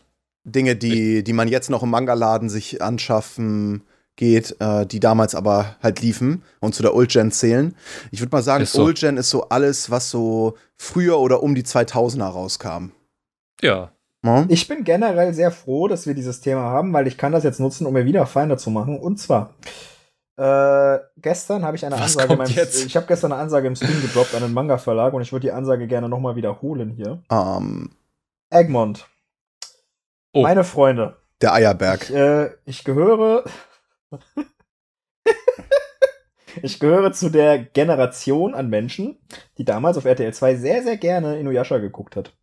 Dinge, die, die man jetzt noch im Manga-Laden sich anschaffen geht, äh, die damals aber halt liefen und zu der Old-Gen zählen. Ich würde mal sagen, so. Old-Gen ist so alles, was so früher oder um die 2000er rauskam. Ja. Hm? Ich bin generell sehr froh, dass wir dieses Thema haben, weil ich kann das jetzt nutzen, um mir wieder Feinde zu machen. Und zwar, äh, gestern habe ich eine was Ansage meinem, ich habe gestern eine Ansage im Stream gedroppt an den Manga Verlag und ich würde die Ansage gerne noch mal wiederholen hier. um. Ähm. Egmont Oh. Meine Freunde. Der Eierberg. Ich, äh, ich gehöre. <laughs> ich gehöre zu der Generation an Menschen, die damals auf RTL 2 sehr, sehr gerne Inuyasha geguckt hat.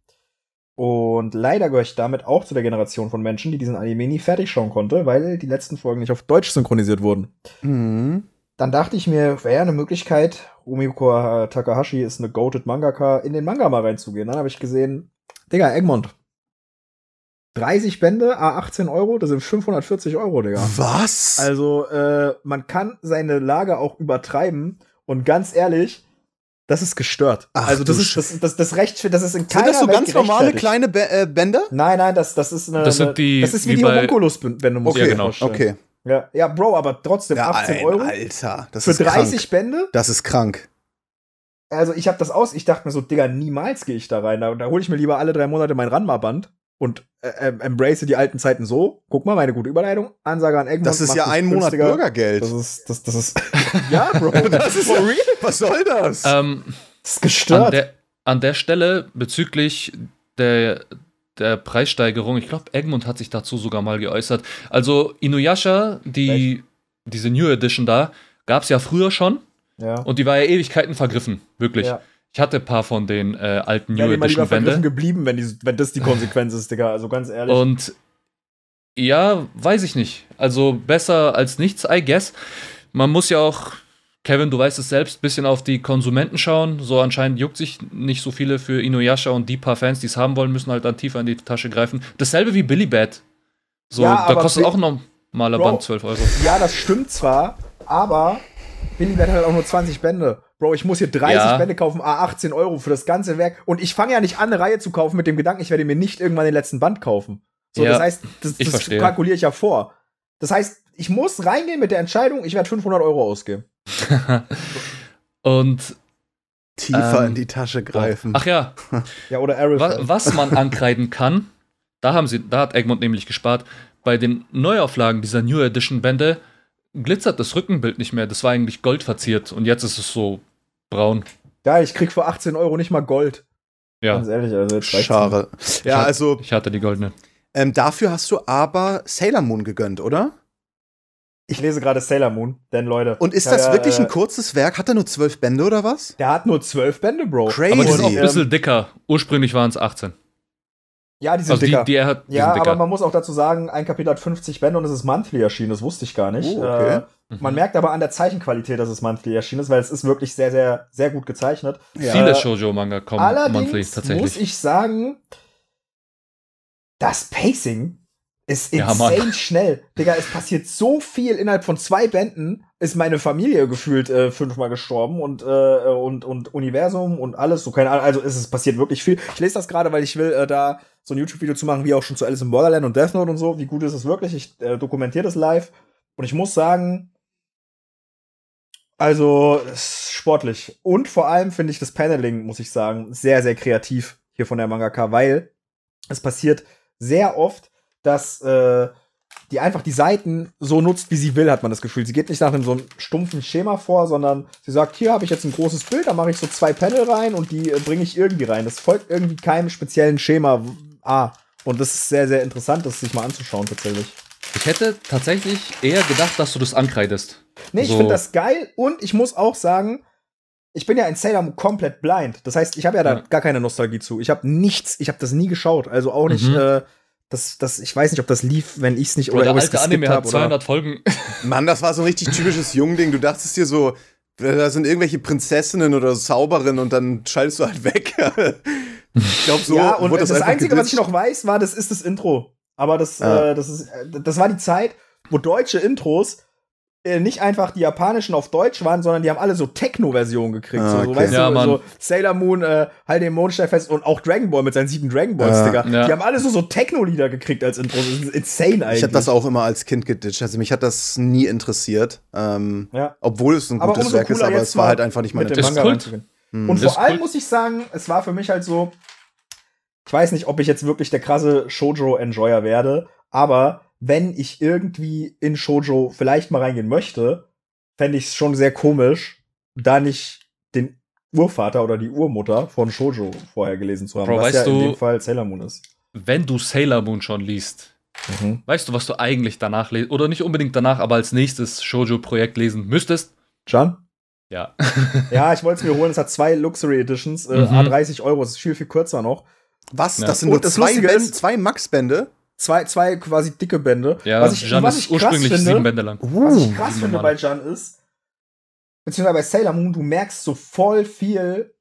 Und leider gehöre ich damit auch zu der Generation von Menschen, die diesen Anime nie fertig schauen konnte, weil die letzten Folgen nicht auf Deutsch synchronisiert wurden. Mhm. Dann dachte ich mir, wäre eine Möglichkeit, Rumiko Takahashi ist eine goated Mangaka, in den Manga mal reinzugehen. Dann habe ich gesehen, Digga, Egmont. 30 Bände, A18 Euro, das sind 540 Euro, Digga. Was? Also, äh, man kann seine Lage auch übertreiben und ganz ehrlich, das ist gestört. Ach, also das ist das, das, das Recht für das ist in keiner Sind das so ganz normale kleine B äh, Bänder? Nein, nein, das das ist eine, das sind die das ist wie, wie die Homunculus Bände muss okay, ja, genau. Okay. Ja, ja, Bro, aber trotzdem ja, 18 Euro. Alter, das für ist 30 krank. Bände? Das ist krank. Also, ich habe das aus, ich dachte mir so, Digga, niemals gehe ich da rein. Da, da hole ich mir lieber alle drei Monate mein Ranma Band und äh, embrace die alten Zeiten so. Guck mal, meine gute Überleitung. Ansage an Egmont. Das ist ja ein Monat Bürgergeld. Das ist, das, das ist. <laughs> ja, Bro, <laughs> das ist for real. Was soll das? Ähm, das ist gestört. An der, an der Stelle bezüglich der, der Preissteigerung, ich glaube, Egmont hat sich dazu sogar mal geäußert. Also Inuyasha, die, diese New Edition da, gab es ja früher schon. Ja. Und die war ja Ewigkeiten vergriffen, wirklich. Ja. Ich hatte ein paar von den äh, alten New ja, Edition mal lieber Bände. geblieben, wenn, die, wenn das die <laughs> Konsequenz ist, Digga. Also ganz ehrlich. Und ja, weiß ich nicht. Also besser als nichts, I guess. Man muss ja auch, Kevin, du weißt es selbst, ein bisschen auf die Konsumenten schauen. So anscheinend juckt sich nicht so viele für Inuyasha und die paar Fans, die es haben wollen, müssen halt dann tiefer in die Tasche greifen. Dasselbe wie Billy Bad. So, ja, da kostet auch noch maler Band 12 Euro. Ja, das stimmt zwar, aber Billy Bad hat halt auch nur 20 Bände. Bro, ich muss hier 30 ja. Bände kaufen, a 18 Euro für das ganze Werk. Und ich fange ja nicht an, eine Reihe zu kaufen mit dem Gedanken, ich werde mir nicht irgendwann den letzten Band kaufen. So, ja, das heißt, das, das kalkuliere ich ja vor. Das heißt, ich muss reingehen mit der Entscheidung, ich werde 500 Euro ausgeben. <laughs> Und tiefer ähm, in die Tasche greifen. Ach ja. <laughs> ja oder Arif was, was man ankreiden kann, da haben sie, da hat Egmont nämlich gespart. Bei den Neuauflagen dieser New Edition Bände glitzert das Rückenbild nicht mehr. Das war eigentlich goldverziert und jetzt ist es so braun. Ja, ich krieg für 18 Euro nicht mal Gold. Ja. Ganz ehrlich, also jetzt Schade. Ja, hatte, also. Ich hatte die goldene. Ähm, dafür hast du aber Sailor Moon gegönnt, oder? Ich lese gerade Sailor Moon, denn Leute. Und ist das ja, wirklich ein kurzes Werk? Hat er nur zwölf Bände oder was? Der hat nur zwölf Bände, Bro. Crazy. Aber ist auch ein ähm, bisschen dicker. Ursprünglich waren es 18. Ja, die sind also dicker. Die, die er hat, ja, aber dicker. man muss auch dazu sagen, ein Kapitel hat 50 Bände und es ist monthly erschienen, das wusste ich gar nicht. Oh, äh, okay. äh, mhm. Man merkt aber an der Zeichenqualität, dass es monthly erschienen ist, weil es ist wirklich sehr, sehr, sehr gut gezeichnet. Ja. Viele äh, Shoujo-Manga kommen allerdings monthly tatsächlich. muss ich sagen, das Pacing ist insane ja, schnell. Digga, es passiert so viel innerhalb von zwei Bänden, ist meine Familie gefühlt äh, fünfmal gestorben und, äh, äh, und, und Universum und alles. So keine Ahnung. Also ist es passiert wirklich viel. Ich lese das gerade, weil ich will äh, da so ein YouTube-Video zu machen, wie auch schon zu Alice in Borderland und Death Note und so. Wie gut ist es wirklich? Ich äh, dokumentiere das live. Und ich muss sagen, also sportlich. Und vor allem finde ich das Paneling, muss ich sagen, sehr, sehr kreativ hier von der Mangaka, weil es passiert sehr oft, dass äh, die einfach die Seiten so nutzt, wie sie will, hat man das Gefühl. Sie geht nicht nach einem so einem stumpfen Schema vor, sondern sie sagt, hier habe ich jetzt ein großes Bild, da mache ich so zwei Panel rein und die äh, bringe ich irgendwie rein. Das folgt irgendwie keinem speziellen Schema. Ah, und das ist sehr, sehr interessant, das sich mal anzuschauen tatsächlich. Ich hätte tatsächlich eher gedacht, dass du das ankreidest. Nee, ich finde das geil und ich muss auch sagen, ich bin ja in Sailor komplett blind. Das heißt, ich habe ja da ja. gar keine Nostalgie zu. Ich habe nichts, ich habe das nie geschaut. Also auch nicht mhm. äh, das, das, ich weiß nicht, ob das lief, wenn ich es nicht oder, oder alte Anime hab, hat 200 Folgen. <laughs> Mann, das war so ein richtig typisches Jungding. Du dachtest dir so, da sind irgendwelche Prinzessinnen oder Zauberinnen und dann schaltest du halt weg. <laughs> ich glaube so. Ja, und das, das Einzige, gedischt. was ich noch weiß, war, das ist das Intro. Aber das, ah. äh, das, ist, äh, das war die Zeit, wo deutsche Intros äh, nicht einfach die japanischen auf Deutsch waren, sondern die haben alle so Techno-Versionen gekriegt. Ah, okay. so, weißt ja, du, Mann. so Sailor Moon, äh, halt den Mondstein fest und auch Dragon Ball mit seinen sieben Dragon Balls, ja. Digga. Ja. Die haben alle so, so Techno-Lieder gekriegt als Intro. Das ist insane eigentlich. Ich hab das auch immer als Kind geditcht. Also mich hat das nie interessiert. Ähm, ja. Obwohl es ein aber gutes Werk ist, aber es war halt einfach nicht mein Interesse. Hm. Und vor allem muss ich sagen, es war für mich halt so, ich weiß nicht, ob ich jetzt wirklich der krasse Shoujo-Enjoyer werde, aber wenn ich irgendwie in Shoujo vielleicht mal reingehen möchte, fände ich es schon sehr komisch, da nicht den Urvater oder die Urmutter von Shoujo vorher gelesen zu haben, Bro, was ja in dem Fall Sailor Moon ist. Wenn du Sailor Moon schon liest, mhm. weißt du, was du eigentlich danach lesen, oder nicht unbedingt danach, aber als nächstes Shoujo-Projekt lesen müsstest? John? Ja. <laughs> ja, ich wollte es mir holen. Es hat zwei Luxury Editions, äh, mhm. A30 Euro, Das ist viel, viel kürzer noch. Was? Ja. Das sind nur zwei, zwei Max-Bände? Zwei, zwei quasi dicke Bände. Ja, was ich, Jan was ist ich ursprünglich finde, sieben Bände lang. Uh, was ich krass finde bei Jan ist, beziehungsweise bei Sailor Moon, du merkst so voll viel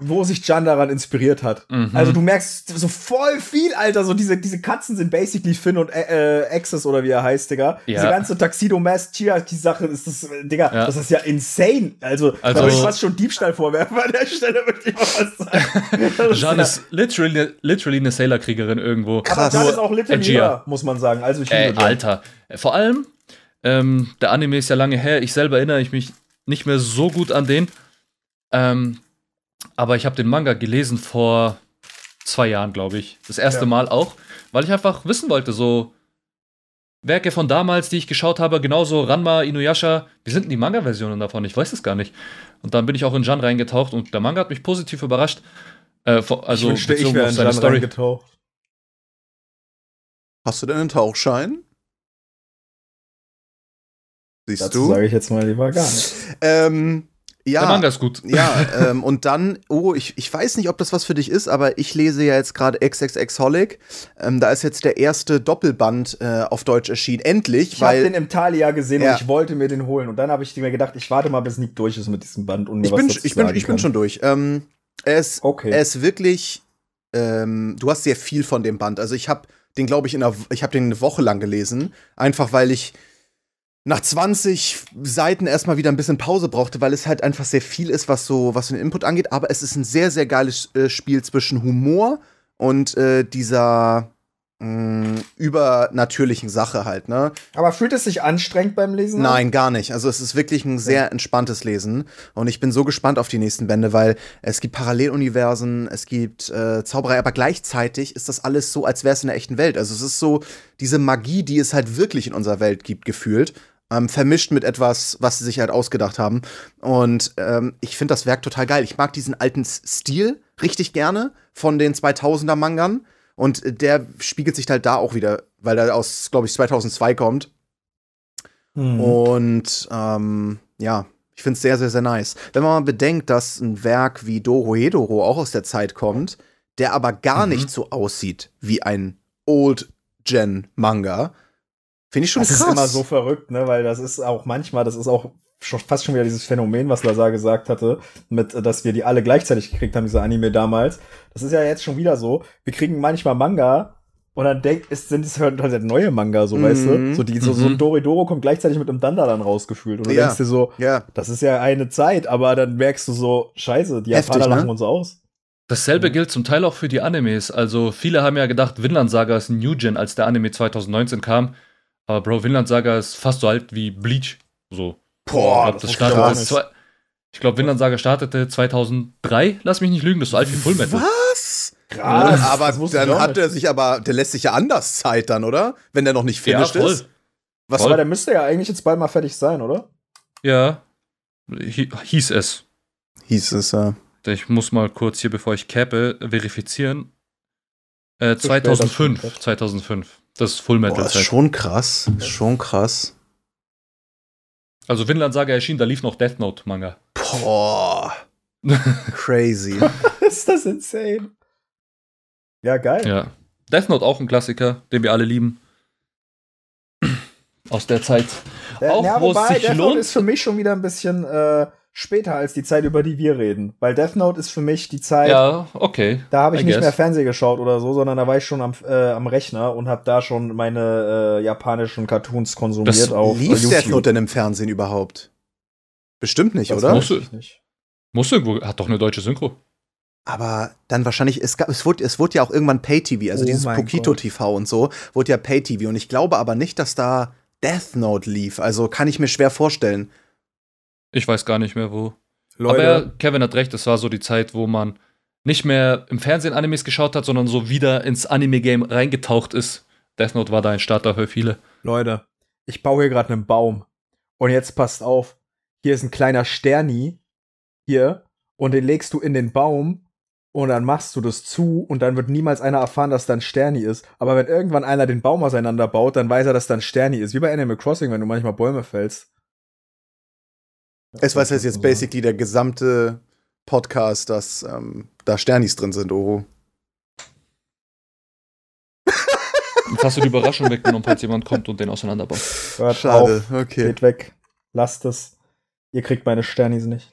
wo sich Jan daran inspiriert hat. Mhm. Also du merkst so voll viel, Alter, so diese, diese Katzen sind basically Finn und äh, äh Access oder wie er heißt, Digga. Ja. Diese ganze Tuxedo Mask Hierarchy Sache ist das, äh, Digga, ja. das ist ja insane. Also, also da würde ich fast schon Diebstahl vorwerfen an der Stelle, würde ich mal was sagen. <laughs> Jan ist literally, ne, literally eine Sailor-Kriegerin irgendwo. Krass. Aber Jan ist auch literally, ja, muss man sagen. Also ich Ey, Alter, vor allem, ähm, der Anime ist ja lange her, ich selber erinnere ich mich nicht mehr so gut an den. Ähm, aber ich habe den Manga gelesen vor zwei Jahren, glaube ich. Das erste ja. Mal auch, weil ich einfach wissen wollte, so Werke von damals, die ich geschaut habe, genauso Ranma, Inuyasha, wie sind denn die Manga-Versionen davon? Ich weiß es gar nicht. Und dann bin ich auch in Jan reingetaucht und der Manga hat mich positiv überrascht. Äh, also ich wünschte, ich wäre in Jan reingetaucht. Hast du denn einen Tauchschein? Siehst Dazu du? sage ich jetzt mal lieber gar <laughs> nicht. Ähm, ja, dann das gut. Ja, <laughs> ähm, und dann, oh, ich, ich weiß nicht, ob das was für dich ist, aber ich lese ja jetzt gerade XXX Holic. Ähm, da ist jetzt der erste Doppelband äh, auf Deutsch erschienen. Endlich. Ich habe den im Thalia gesehen ja. und ich wollte mir den holen. Und dann habe ich mir gedacht, ich warte mal, bis Nick durch ist mit diesem Band und mir ich was bin, ich bin, Ich bin schon durch. Ähm, er, ist, okay. er ist wirklich. Ähm, du hast sehr viel von dem Band. Also ich habe den, glaube ich, in einer, ich habe den eine Woche lang gelesen, einfach weil ich nach 20 Seiten erstmal wieder ein bisschen Pause brauchte, weil es halt einfach sehr viel ist, was so was den Input angeht. Aber es ist ein sehr, sehr geiles äh, Spiel zwischen Humor und äh, dieser Mm, übernatürlichen Sache halt, ne? Aber fühlt es sich anstrengend beim Lesen? Nein, gar nicht. Also es ist wirklich ein sehr entspanntes Lesen und ich bin so gespannt auf die nächsten Bände, weil es gibt Paralleluniversen, es gibt äh, Zauberei, aber gleichzeitig ist das alles so, als wäre es in der echten Welt. Also es ist so diese Magie, die es halt wirklich in unserer Welt gibt, gefühlt. Ähm, vermischt mit etwas, was sie sich halt ausgedacht haben. Und ähm, ich finde das Werk total geil. Ich mag diesen alten Stil richtig gerne von den 2000er-Mangern. Und der spiegelt sich halt da auch wieder, weil er aus, glaube ich, 2002 kommt. Hm. Und ähm, ja, ich finde es sehr, sehr, sehr nice. Wenn man mal bedenkt, dass ein Werk wie Doro Hedoro auch aus der Zeit kommt, der aber gar mhm. nicht so aussieht wie ein Old-Gen-Manga, finde ich schon das krass. Das ist immer so verrückt, ne? Weil das ist auch manchmal, das ist auch fast schon wieder dieses Phänomen, was Lazar gesagt hatte, mit, äh, dass wir die alle gleichzeitig gekriegt haben, diese Anime damals. Das ist ja jetzt schon wieder so. Wir kriegen manchmal Manga und dann denkt, ist, sind es halt, neue Manga, so, mm weißt du? Mhm. So, die, so, so ein mhm. Doridoro kommt gleichzeitig mit einem Danda dann rausgefühlt. Und du ja. denkst dir so, ja. das ist ja eine Zeit, aber dann merkst du so, scheiße, die Heftig, Japaner ne? lachen uns aus. Dasselbe gilt zum Teil auch für die Animes. Also, viele haben ja gedacht, Vinland Saga ist ein New Gen, als der Anime 2019 kam. Aber Bro, Vinland Saga ist fast so alt wie Bleach. So. Boah, ich glaube, das, das startete. Ich glaube, Windlandsaga startete 2003. Lass mich nicht lügen, das ist so alt wie Fullmetal. Was? Krass. Ja, aber dann hat er sich aber, der lässt sich ja anders Zeit dann, oder? Wenn der noch nicht finished ja, voll. ist. Was voll. Aber der müsste ja eigentlich jetzt bald mal fertig sein, oder? Ja. Hieß es. Hieß es, ja. Ich muss mal kurz hier, bevor ich cappe, verifizieren. Äh, 2005, 2005. Das ist Fullmetal. Das ist schon krass. Schon krass. Also Vinland Saga erschien, da lief noch Death Note Manga. Boah. <laughs> Crazy. <laughs> ist das insane. Ja, geil. Ja. Death Note auch ein Klassiker, den wir alle lieben. Aus der Zeit. Ja, äh, auch, ja, wobei, Death Note ist für mich schon wieder ein bisschen äh, später als die Zeit, über die wir reden. Weil Death Note ist für mich die Zeit. Ja, okay. Da habe ich I nicht guess. mehr Fernsehen geschaut oder so, sondern da war ich schon am, äh, am Rechner und habe da schon meine äh, japanischen Cartoons konsumiert. Das auf äh, lief YouTube. Death Note denn im Fernsehen überhaupt? Bestimmt nicht, das oder? Musste, ich nicht. Musste irgendwo, hat doch eine deutsche Synchro. Aber dann wahrscheinlich, es, gab, es, wurde, es wurde ja auch irgendwann Pay-TV, also oh dieses Pokito-TV und so, wurde ja Pay-TV. Und ich glaube aber nicht, dass da Death Note lief. Also kann ich mir schwer vorstellen. Ich weiß gar nicht mehr wo. Leute. Aber ja, Kevin hat recht, es war so die Zeit, wo man nicht mehr im Fernsehen Animes geschaut hat, sondern so wieder ins Anime-Game reingetaucht ist. Death Note war da ein Starter für viele. Leute, ich baue hier gerade einen Baum. Und jetzt passt auf, hier ist ein kleiner Sterni. Hier. Und den legst du in den Baum. Und dann machst du das zu. Und dann wird niemals einer erfahren, dass da ein Sterni ist. Aber wenn irgendwann einer den Baum auseinanderbaut, dann weiß er, dass da ein Sterni ist. Wie bei Animal Crossing, wenn du manchmal Bäume fällst. Es war jetzt, jetzt basically der gesamte Podcast, dass ähm, da Sternis drin sind, Oro. <laughs> Jetzt hast du die Überraschung weggenommen, falls jemand kommt und den auseinanderbaut. Hört Schade, auf, okay. Geht weg. Lasst es. Ihr kriegt meine Sternis nicht.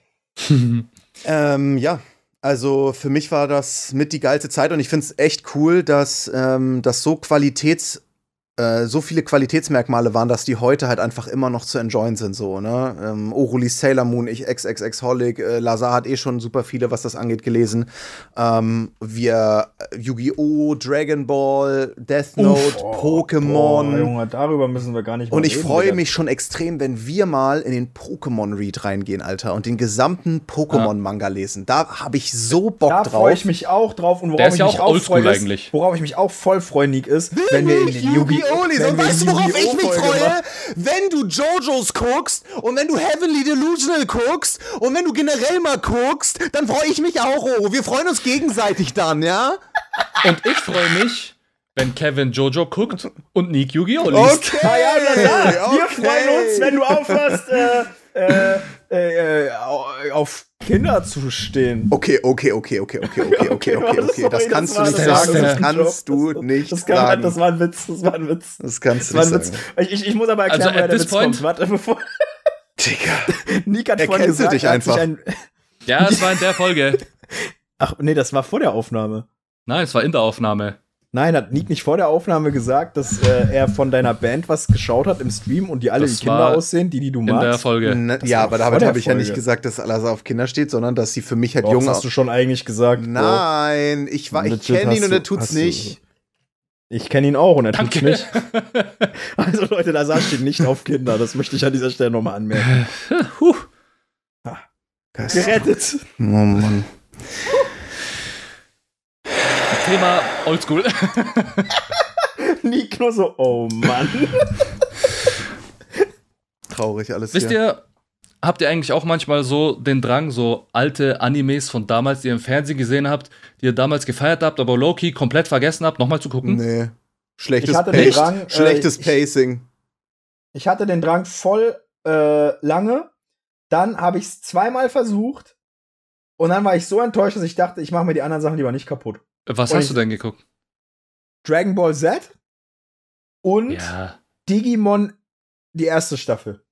<laughs> ähm, ja, also für mich war das mit die geilste Zeit und ich finde es echt cool, dass ähm, das so qualitäts- äh, so viele Qualitätsmerkmale waren, dass die heute halt einfach immer noch zu enjoyen sind, so, ne? Ähm, Oruli, Sailor Moon, ich, XXX Holic, äh, Lazar hat eh schon super viele, was das angeht, gelesen. Ähm, wir Yu-Gi-Oh!, Dragon Ball, Death Note, oh, Pokémon. Junge, darüber müssen wir gar nicht Und ich freue mich schon extrem, wenn wir mal in den Pokémon-Read reingehen, Alter, und den gesamten Pokémon-Manga lesen. Da habe ich so Bock da drauf. Da freue ich mich auch drauf und worauf ich ja mich auch, auch ist, worauf ich mich auch voll freue, Nick, ist, wenn wir in den Yu-Gi-Oh! Oldies. Und weißt du, worauf ich mich freue? Wenn du JoJo's guckst und wenn du Heavenly Delusional guckst und wenn du generell mal guckst, dann freue ich mich auch, Oro. Wir freuen uns gegenseitig dann, ja? <laughs> Und ich freue mich, wenn Kevin Jojo guckt und Nick Yu-Gi-Oh! liest. Okay, ah, ja, ja, ja, Wir freuen uns, wenn du aufhörst, äh, äh, äh, äh, auf Kinder zu stehen. Okay, okay, okay, okay, okay, okay, okay, okay, okay. okay. Das kannst du nicht sagen. Das kannst du nicht sagen. Das war ein Witz. Das war ein Witz. Das kannst du nicht sagen. Ich, ich, ich muss aber erklären, also, woher der Witz point? kommt. Warte, bevor. Digga. <laughs> Nick hat vorhin gesagt, dich einfach. Ein ja, das war in der Folge. <laughs> Ach, nee, das war vor der Aufnahme. Nein, es war in der Aufnahme. Nein, hat Nick nicht vor der Aufnahme gesagt, dass äh, er von deiner Band was geschaut hat im Stream und die alle das wie Kinder aussehen, die, die du magst? In der Folge. Na, ja, aber damit habe ich ja nicht gesagt, dass Alasa auf Kinder steht, sondern dass sie für mich halt jung ist. hast du schon eigentlich gesagt. Nein, ich, war, ich kenne ihn und er tut's nicht. Ich kenne ihn auch und er tut's nicht. <laughs> Also Leute, Lazar steht nicht auf Kinder. Das möchte ich an dieser Stelle nochmal anmerken. Huch. gerettet. Oh Mann. Thema Oldschool. <laughs> Nico so, oh Mann. Traurig alles. Wisst hier. ihr, habt ihr eigentlich auch manchmal so den Drang, so alte Animes von damals, die ihr im Fernsehen gesehen habt, die ihr damals gefeiert habt, aber Loki komplett vergessen habt, nochmal zu gucken? Nee. Schlechtes, Pace, Drang, äh, schlechtes äh, Pacing. Ich, ich, hatte den Drang voll äh, lange. Dann habe ich es zweimal versucht. Und dann war ich so enttäuscht, dass ich dachte, ich mache mir die anderen Sachen lieber nicht kaputt. Was und hast du denn geguckt? Dragon Ball Z und ja. Digimon, die erste Staffel.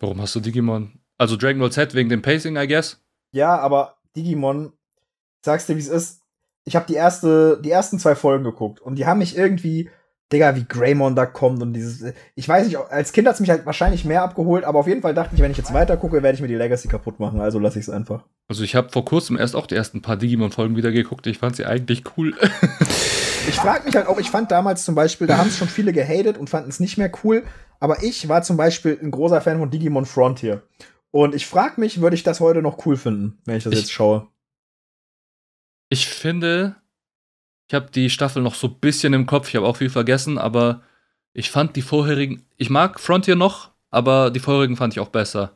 Warum hast du Digimon? Also Dragon Ball Z wegen dem Pacing, I guess? Ja, aber Digimon, sagst du, wie es ist? Ich habe die erste, die ersten zwei Folgen geguckt und die haben mich irgendwie Digga, wie Greymon da kommt und dieses. Ich weiß nicht, als Kind hat es mich halt wahrscheinlich mehr abgeholt, aber auf jeden Fall dachte ich, wenn ich jetzt weiter gucke, werde ich mir die Legacy kaputt machen. Also lasse ich es einfach. Also ich habe vor kurzem erst auch die ersten paar Digimon-Folgen wieder geguckt. Ich fand sie eigentlich cool. <laughs> ich frage mich halt auch, ich fand damals zum Beispiel, da haben es schon viele gehatet und fanden es nicht mehr cool, aber ich war zum Beispiel ein großer Fan von Digimon Frontier. Und ich frage mich, würde ich das heute noch cool finden, wenn ich das ich, jetzt schaue? Ich finde, ich habe die Staffel noch so ein bisschen im Kopf. Ich habe auch viel vergessen, aber ich fand die vorherigen. Ich mag Frontier noch, aber die vorherigen fand ich auch besser.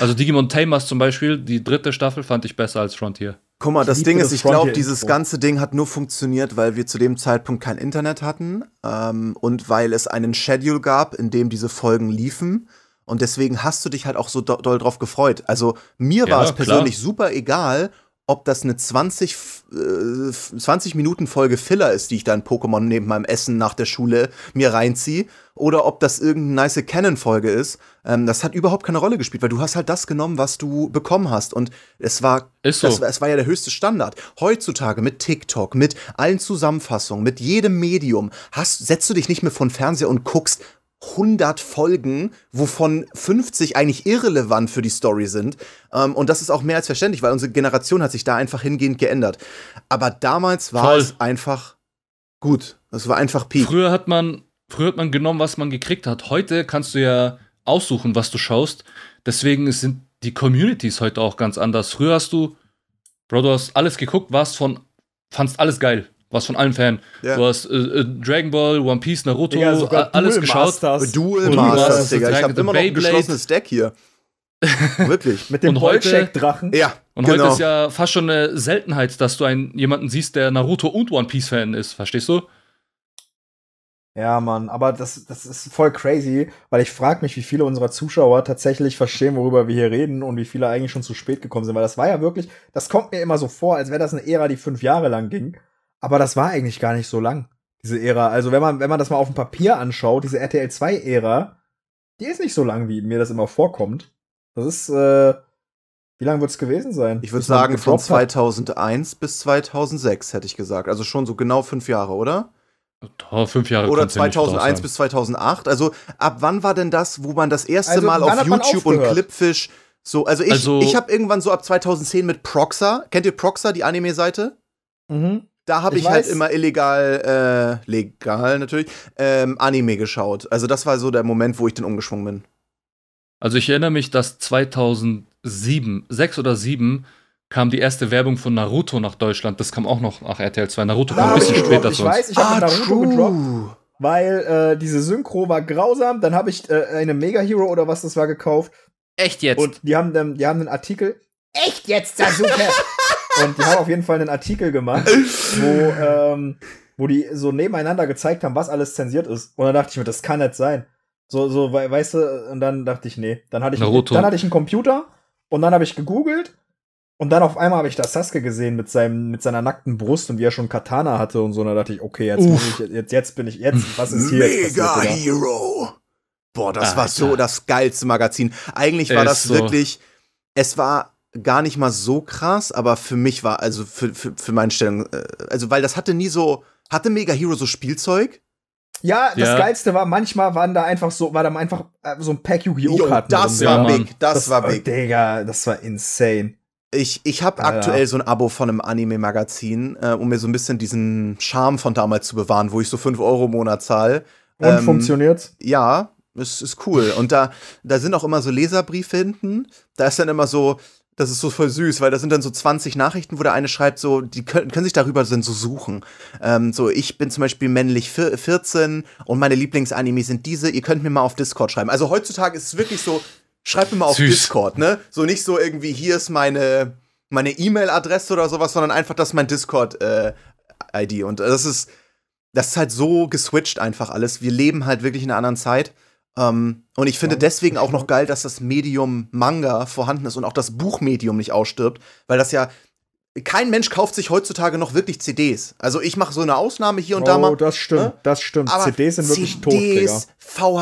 Also Digimon Tamers zum Beispiel, die dritte Staffel fand ich besser als Frontier. Guck mal, das Ding ist, ich glaube, dieses ganze Ding hat nur funktioniert, weil wir zu dem Zeitpunkt kein Internet hatten ähm, und weil es einen Schedule gab, in dem diese Folgen liefen. Und deswegen hast du dich halt auch so do doll drauf gefreut. Also mir ja, war es persönlich super egal, ob das eine 20, äh, 20 Minuten Folge Filler ist, die ich dann Pokémon neben meinem Essen nach der Schule mir reinziehe, oder ob das irgendeine nice Canon-Folge ist. Ähm, das hat überhaupt keine Rolle gespielt, weil du hast halt das genommen, was du bekommen hast. Und es war, so. das, es war ja der höchste Standard. Heutzutage mit TikTok, mit allen Zusammenfassungen, mit jedem Medium, hast, setzt du dich nicht mehr von Fernseher und guckst, 100 Folgen, wovon 50 eigentlich irrelevant für die Story sind. Ähm, und das ist auch mehr als verständlich, weil unsere Generation hat sich da einfach hingehend geändert. Aber damals war Voll. es einfach gut. Es war einfach Peak. Früher hat man, früher hat man genommen, was man gekriegt hat. Heute kannst du ja aussuchen, was du schaust. Deswegen sind die Communities heute auch ganz anders. Früher hast du, Bro, du hast alles geguckt, warst von, fandst alles geil warst von allen Fan. Ja. Du hast äh, äh Dragon Ball, One Piece, Naruto, Digga, also alles Duel geschaut. Masters. Duel, Duel Masters, Masters Digga. Ich habe immer noch ein geschlossenes Deck hier. <laughs> Wirklich. Mit dem Holcheck-Drachen. Ja. Und genau. heute ist ja fast schon eine Seltenheit, dass du einen, jemanden siehst, der Naruto und One Piece-Fan ist. Verstehst du? Ja, Mann, aber das, das ist voll crazy, weil ich frage mich, wie viele unserer Zuschauer tatsächlich verstehen, worüber wir hier reden und wie viele eigentlich schon zu spät gekommen sind, weil das war ja wirklich, das kommt mir immer so vor, als wäre das eine Ära, die fünf Jahre lang ging. Aber das war eigentlich gar nicht so lang, diese Ära. Also wenn man, wenn man das mal auf dem Papier anschaut, diese RTL 2 Ära, die ist nicht so lang, wie mir das immer vorkommt. Das ist, äh, wie lang wird es gewesen sein? Ich würde sagen, von 2001 hat? bis 2006 hätte ich gesagt. Also schon so genau fünf Jahre, oder? Oh, fünf Jahre Oder 2001 bis 2008. Also ab wann war denn das, wo man das erste also, Mal auf YouTube und Clipfish so, also ich, also, ich habe irgendwann so ab 2010 mit Proxer, kennt ihr Proxer, die Anime-Seite? Mhm da habe ich, ich halt immer illegal, äh, legal natürlich, ähm, Anime geschaut. Also das war so der Moment, wo ich dann umgeschwungen bin. Also ich erinnere mich, dass 2007, sechs oder sieben, kam die erste Werbung von Naruto nach Deutschland. Das kam auch noch nach RTL 2. Naruto kam ein bisschen später zu uns. Ich weiß, ich habe ah, Naruto true. gedroppt, weil äh, diese Synchro war grausam. Dann habe ich äh, eine Mega Hero oder was das war gekauft. Echt jetzt? Und die haben, die haben einen Artikel. Echt jetzt, Sasuke? Und die haben auf jeden Fall einen Artikel gemacht, wo, ähm, wo die so nebeneinander gezeigt haben, was alles zensiert ist. Und dann dachte ich mir, das kann nicht sein. So, so, we weißt du, und dann dachte ich, nee, dann hatte ich, dann hatte ich einen Computer und dann habe ich gegoogelt und dann auf einmal habe ich da Sasuke gesehen mit seinem, mit seiner nackten Brust und wie er schon Katana hatte und so, und dann dachte ich, okay, jetzt bin ich, jetzt, jetzt bin ich, jetzt, was ist hier? Mega passiert, Hero! Boah, das Alter. war so das geilste Magazin. Eigentlich war ist das wirklich, es war gar nicht mal so krass, aber für mich war, also für, für, für meine Stellung, äh, also weil das hatte nie so, hatte Mega Hero so Spielzeug? Ja, das ja. Geilste war, manchmal waren da einfach so, war da einfach äh, so ein Pack Yu-Gi-Oh! Karten. Das war ja, big, das, das, war big. Digga, das war insane. Ich, ich habe aktuell so ein Abo von einem Anime-Magazin, äh, um mir so ein bisschen diesen Charme von damals zu bewahren, wo ich so 5 Euro im Monat zahle. Und ähm, funktioniert's? Ja, es ist, ist cool. Und da, da sind auch immer so Leserbriefe hinten. Da ist dann immer so, das ist so voll süß, weil da sind dann so 20 Nachrichten, wo der eine schreibt, so, die können, können sich darüber dann so suchen. Ähm, so, ich bin zum Beispiel männlich 14 und meine Lieblingsanime sind diese, ihr könnt mir mal auf Discord schreiben. Also heutzutage ist es wirklich so, schreibt mir mal auf süß. Discord, ne? So nicht so irgendwie, hier ist meine, meine E-Mail-Adresse oder sowas, sondern einfach, das ist mein Discord-ID. Äh, und das ist, das ist halt so geswitcht einfach alles. Wir leben halt wirklich in einer anderen Zeit. Ähm, und ich finde deswegen auch noch geil, dass das Medium Manga vorhanden ist und auch das Buchmedium nicht ausstirbt, weil das ja kein Mensch kauft sich heutzutage noch wirklich CDs. Also ich mache so eine Ausnahme hier und oh, da mal. Oh, das stimmt, ne? das stimmt. Aber CDs sind wirklich CDs, tot, Digga.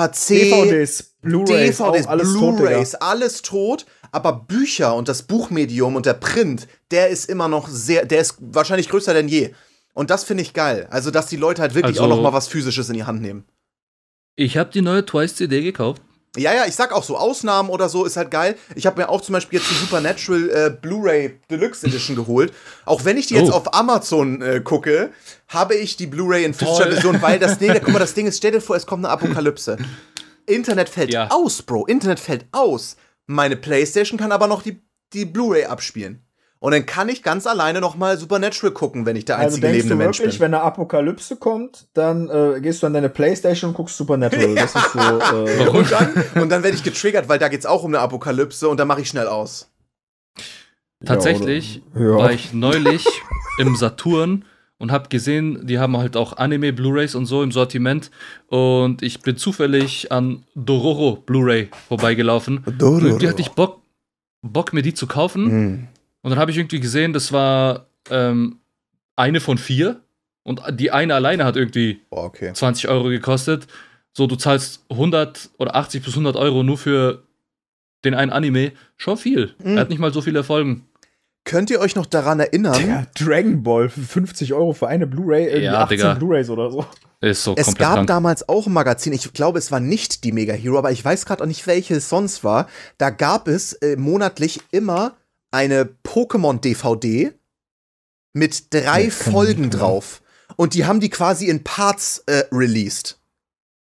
VHC, DVDs, Blu-rays, DVDs, alles Blu-rays, alles tot. Aber Bücher und das Buchmedium und der Print, der ist immer noch sehr, der ist wahrscheinlich größer denn je. Und das finde ich geil. Also dass die Leute halt wirklich also, auch noch mal was Physisches in die Hand nehmen. Ich habe die neue Twice-CD gekauft. Ja, ja, ich sag auch so, Ausnahmen oder so ist halt geil. Ich habe mir auch zum Beispiel jetzt die Supernatural äh, Blu-ray Deluxe Edition geholt. Auch wenn ich die oh. jetzt auf Amazon äh, gucke, habe ich die Blu-ray in physischer Version, weil das <laughs> Ding, guck mal, das Ding ist, stell dir vor, es kommt eine Apokalypse. Internet fällt ja. aus, Bro. Internet fällt aus. Meine Playstation kann aber noch die, die Blu-ray abspielen. Und dann kann ich ganz alleine nochmal Supernatural gucken, wenn ich der also einzige also lebende Mensch bin. Also denkst du wenn eine Apokalypse kommt, dann äh, gehst du an deine Playstation und guckst Supernatural. Ja. Das ist so, <laughs> äh und dann, dann werde ich getriggert, weil da geht es auch um eine Apokalypse und dann mache ich schnell aus. Tatsächlich ja, ja. war ich neulich im Saturn und habe gesehen, die haben halt auch Anime, Blu-rays und so im Sortiment. Und ich bin zufällig an Dororo Blu-ray vorbeigelaufen. Dororo. Und die hatte ich Bock, Bock, mir die zu kaufen. Mhm. Und dann habe ich irgendwie gesehen, das war ähm, eine von vier. Und die eine alleine hat irgendwie oh, okay. 20 Euro gekostet. So, du zahlst 100 oder 80 bis 100 Euro nur für den einen Anime. Schon viel. Mhm. Er hat nicht mal so viele Folgen. Könnt ihr euch noch daran erinnern? Digga, Dragon Ball, für 50 Euro für eine Blu-ray, äh, ja, 18 Blu-rays oder so. Ist so es gab lang. damals auch ein Magazin, ich glaube, es war nicht die Mega Hero, aber ich weiß gerade auch nicht, welches sonst war. Da gab es äh, monatlich immer eine Pokémon-DVD mit drei ja, Folgen drauf. Und die haben die quasi in Parts äh, released.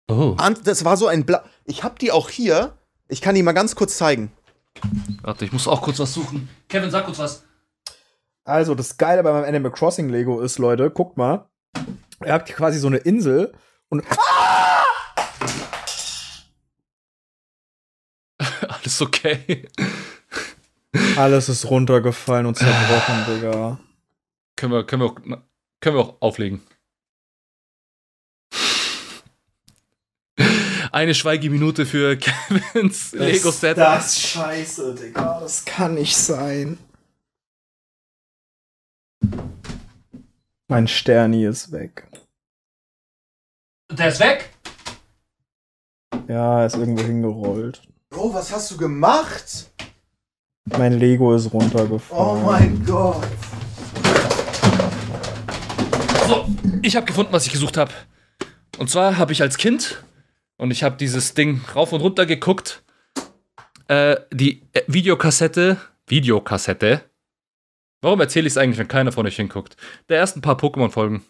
Oh. Und das war so ein Bla Ich hab die auch hier. Ich kann die mal ganz kurz zeigen. Warte, ich muss auch kurz was suchen. Kevin, sag kurz was. Also, das Geile bei meinem Animal Crossing Lego ist, Leute, guckt mal. Ihr habt hier quasi so eine Insel und. <laughs> Ah! <laughs> Alles okay. Alles ist runtergefallen und zerbrochen, ah. Digga. Können wir, können, wir auch, können wir auch auflegen. Eine Schweigeminute für <laughs> Kevins Lego-Set. Das ist scheiße, Digga. Das kann nicht sein. Mein Sterni ist weg. Der ist weg? Ja, er ist irgendwo hingerollt. Bro, was hast du gemacht? Mein Lego ist runtergefallen. Oh mein Gott. So, ich habe gefunden, was ich gesucht habe. Und zwar habe ich als Kind und ich habe dieses Ding rauf und runter geguckt. Äh, die äh, Videokassette, Videokassette. Warum erzähle ich es eigentlich, wenn keiner von euch hinguckt? Der ersten paar Pokémon-Folgen.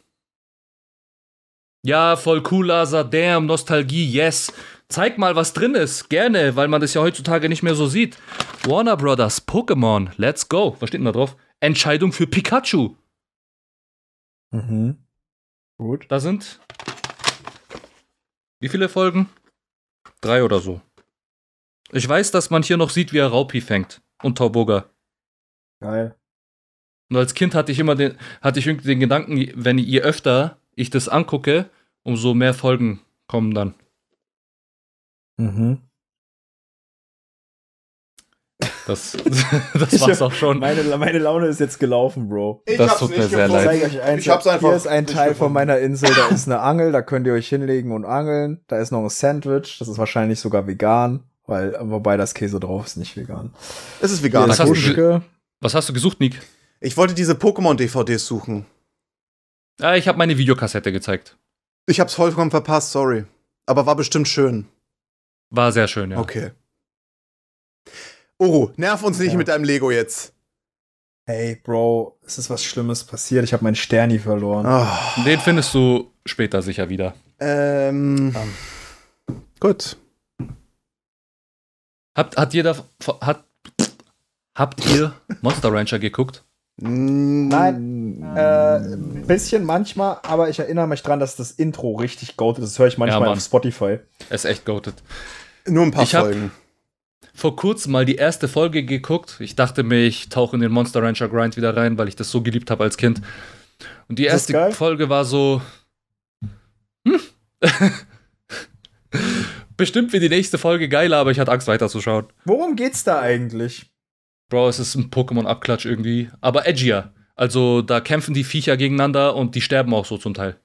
Ja, voll cool, Asa, damn, Nostalgie, yes zeig mal, was drin ist. Gerne, weil man das ja heutzutage nicht mehr so sieht. Warner Brothers, Pokémon, let's go. Was steht denn da drauf? Entscheidung für Pikachu. Mhm. Gut. Da sind. Wie viele Folgen? Drei oder so. Ich weiß, dass man hier noch sieht, wie er Raupi fängt. Und Tauboga. Geil. Und als Kind hatte ich immer den, hatte ich irgendwie den Gedanken, wenn je öfter ich das angucke, umso mehr Folgen kommen dann. Mhm. Das, <laughs> das war's auch schon. Meine, meine, Laune ist jetzt gelaufen, Bro. Ich das tut mir sehr leid. Ich, eins, ich hab's einfach hier ist ein Teil gefunden. von meiner Insel, da ist eine <laughs> Angel, da könnt ihr euch hinlegen und angeln. Da ist noch ein Sandwich, das ist wahrscheinlich sogar vegan, weil wobei das Käse drauf ist nicht vegan. Es ist vegan. Was, was hast, du gesucht, Nick? Ich wollte diese Pokémon-DVDs suchen. Ah, ich habe meine Videokassette gezeigt. Ich hab's vollkommen verpasst, sorry. Aber war bestimmt schön. War sehr schön, ja. Okay. Uru, nerv uns nicht ja. mit deinem Lego jetzt. Hey, Bro, es ist was Schlimmes passiert. Ich habe meinen Sterni verloren. Oh. Den findest du später sicher wieder. Ähm. Um. Ähm. Gut. Habt, hat jeder, hat, habt ihr Monster Rancher geguckt? Mm. Nein, ein äh, bisschen manchmal, aber ich erinnere mich dran, dass das Intro richtig goated ist. Das höre ich manchmal ja, auf Spotify. Es ist echt goated. Nur ein paar ich Folgen. Vor kurzem mal die erste Folge geguckt. Ich dachte mir, ich tauche in den Monster Rancher Grind wieder rein, weil ich das so geliebt habe als Kind. Und die erste Folge war so. Hm? <laughs> Bestimmt wird die nächste Folge geiler, aber ich hatte Angst weiterzuschauen. Worum geht's da eigentlich? Bro, es ist ein Pokémon-Abklatsch irgendwie, aber edgier. Also da kämpfen die Viecher gegeneinander und die sterben auch so zum Teil.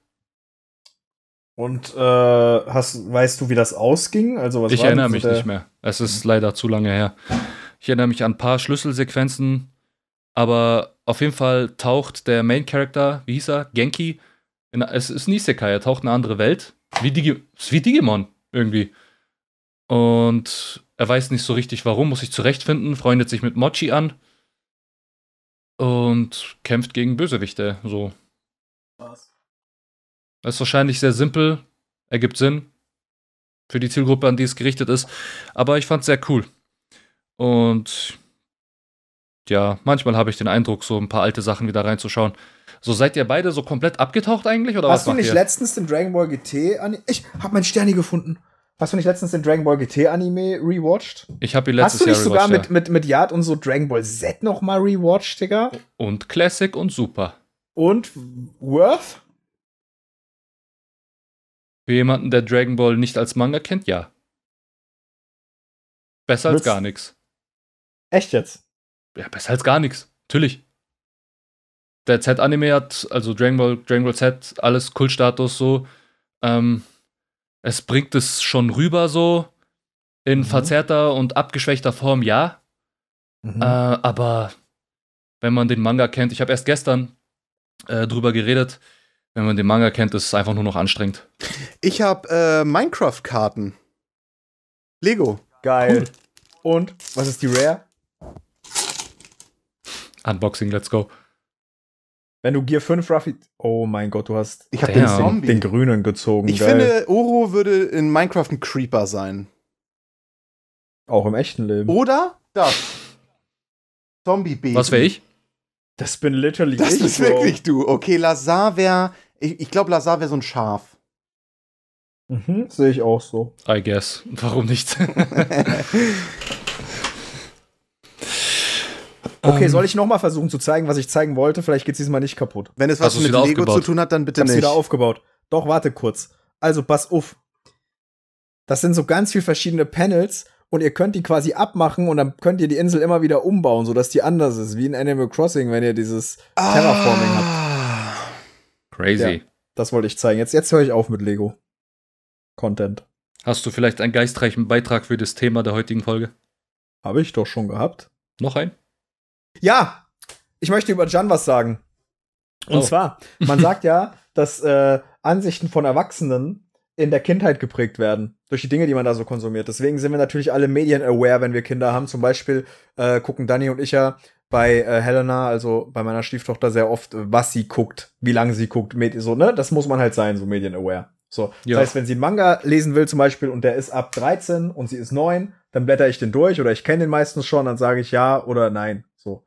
Und äh, hast, weißt du, wie das ausging? Also, was ich war erinnere mich nicht mehr. Es ist leider zu lange her. Ich erinnere mich an ein paar Schlüsselsequenzen, aber auf jeden Fall taucht der Main Character, wie hieß er? Genki. In, es ist Nisekai, er taucht in eine andere Welt. Wie, Digi wie Digimon irgendwie. Und er weiß nicht so richtig warum, muss sich zurechtfinden, freundet sich mit Mochi an und kämpft gegen Bösewichte. So. Ist wahrscheinlich sehr simpel, ergibt Sinn für die Zielgruppe, an die es gerichtet ist. Aber ich fand es sehr cool. Und ja, manchmal habe ich den Eindruck, so ein paar alte Sachen wieder reinzuschauen. So seid ihr beide so komplett abgetaucht eigentlich? Oder Hast was du nicht ihr? letztens den Dragon Ball GT an? Ich habe meinen Sterni gefunden. Hast du nicht letztens den Dragon Ball GT Anime rewatched? Ich habe ihn letztes Jahr Hast du nicht sogar ja. mit, mit, mit Yard und so Dragon Ball Z nochmal rewatched, Digga? Und Classic und Super. Und Worth? Für jemanden, der Dragon Ball nicht als Manga kennt, ja. Besser als gar nichts. Echt jetzt? Ja, besser als gar nichts. Natürlich. Der Z-Anime hat, also Dragon Ball, Dragon Ball Z, alles Kultstatus so. Ähm, es bringt es schon rüber so. In mhm. verzerrter und abgeschwächter Form, ja. Mhm. Äh, aber wenn man den Manga kennt, ich habe erst gestern äh, drüber geredet, wenn man den Manga kennt, ist es einfach nur noch anstrengend. Ich habe äh, Minecraft-Karten. Lego. Geil. Cool. Und was ist die Rare? Unboxing, let's go. Wenn du Gear 5 Raffi. Oh mein Gott, du hast. Ich habe den, den, den, grünen gezogen. Ich geil. finde, Oro würde in Minecraft ein Creeper sein. Auch im echten Leben. Oder das. Zombie-Baby. Was wäre ich? Das bin literally das ich. Das bist wirklich du. Okay, Lazar wäre ich, ich glaube, Lazar wäre so ein Schaf. Mhm, sehe ich auch so. I guess. Warum nicht? <laughs> okay, um, ähm. soll ich nochmal versuchen zu zeigen, was ich zeigen wollte? Vielleicht geht es diesmal nicht kaputt. Wenn es was mit Lego aufgebaut? zu tun hat, dann bitte ich hab's nicht. wieder aufgebaut. Doch, warte kurz. Also, pass auf. Das sind so ganz viele verschiedene Panels und ihr könnt die quasi abmachen und dann könnt ihr die Insel immer wieder umbauen, sodass die anders ist, wie in Animal Crossing, wenn ihr dieses Terraforming habt. Ah. Crazy. Ja, das wollte ich zeigen. Jetzt, jetzt höre ich auf mit Lego. Content. Hast du vielleicht einen geistreichen Beitrag für das Thema der heutigen Folge? Habe ich doch schon gehabt. Noch ein? Ja! Ich möchte über Jan was sagen. Und oh. zwar, man sagt ja, <laughs> dass äh, Ansichten von Erwachsenen in der Kindheit geprägt werden, durch die Dinge, die man da so konsumiert. Deswegen sind wir natürlich alle Medien aware, wenn wir Kinder haben. Zum Beispiel äh, gucken Danny und ich ja bei äh, Helena, also bei meiner Stieftochter, sehr oft, was sie guckt, wie lange sie guckt, so, ne? Das muss man halt sein, so medienaware. So, ja. das heißt, wenn sie einen Manga lesen will zum Beispiel und der ist ab 13 und sie ist 9, dann blätter ich den durch oder ich kenne den meistens schon, dann sage ich ja oder nein. So.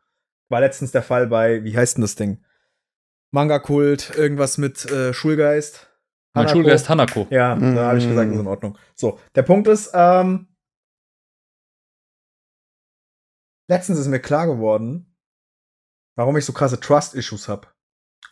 War letztens der Fall bei, wie heißt denn das Ding? Manga-Kult, irgendwas mit äh, Schulgeist. Hanako. Mein Schulgeist Hanako. Ja, mm. da habe ich gesagt, mhm. ist in Ordnung. So, der Punkt ist, ähm, Letztens ist mir klar geworden, warum ich so krasse Trust-Issues hab.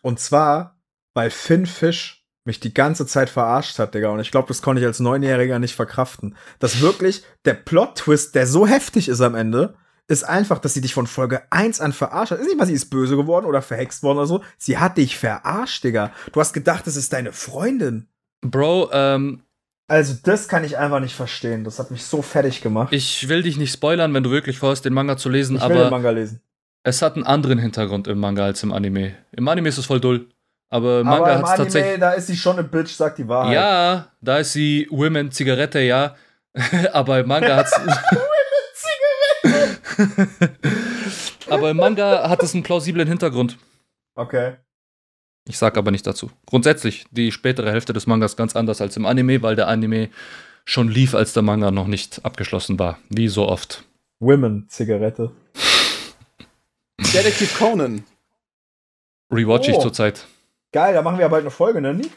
Und zwar, weil Finn Fisch mich die ganze Zeit verarscht hat, Digga. Und ich glaube, das konnte ich als Neunjähriger nicht verkraften. Dass wirklich der Plot-Twist, der so heftig ist am Ende, ist einfach, dass sie dich von Folge 1 an verarscht hat. Ist nicht mal, sie ist böse geworden oder verhext worden oder so. Sie hat dich verarscht, Digga. Du hast gedacht, das ist deine Freundin. Bro, ähm, also, das kann ich einfach nicht verstehen. Das hat mich so fertig gemacht. Ich will dich nicht spoilern, wenn du wirklich vorhast, den Manga zu lesen, ich aber. Ich will den Manga lesen. Es hat einen anderen Hintergrund im Manga als im Anime. Im Anime ist es voll dull. Aber im Manga aber im Anime, tatsächlich. Da ist sie schon eine Bitch, sagt die Wahrheit. Ja, da ist sie Women Zigarette, ja. <laughs> aber im Manga hat es. <laughs> Women Zigarette! <laughs> aber im Manga hat es einen plausiblen Hintergrund. Okay. Ich sage aber nicht dazu. Grundsätzlich die spätere Hälfte des Mangas ganz anders als im Anime, weil der Anime schon lief, als der Manga noch nicht abgeschlossen war. Wie so oft. Women-Zigarette. <laughs> Detective Conan. Rewatch oh. ich zurzeit. Geil, da machen wir ja bald eine Folge, ne, Nick?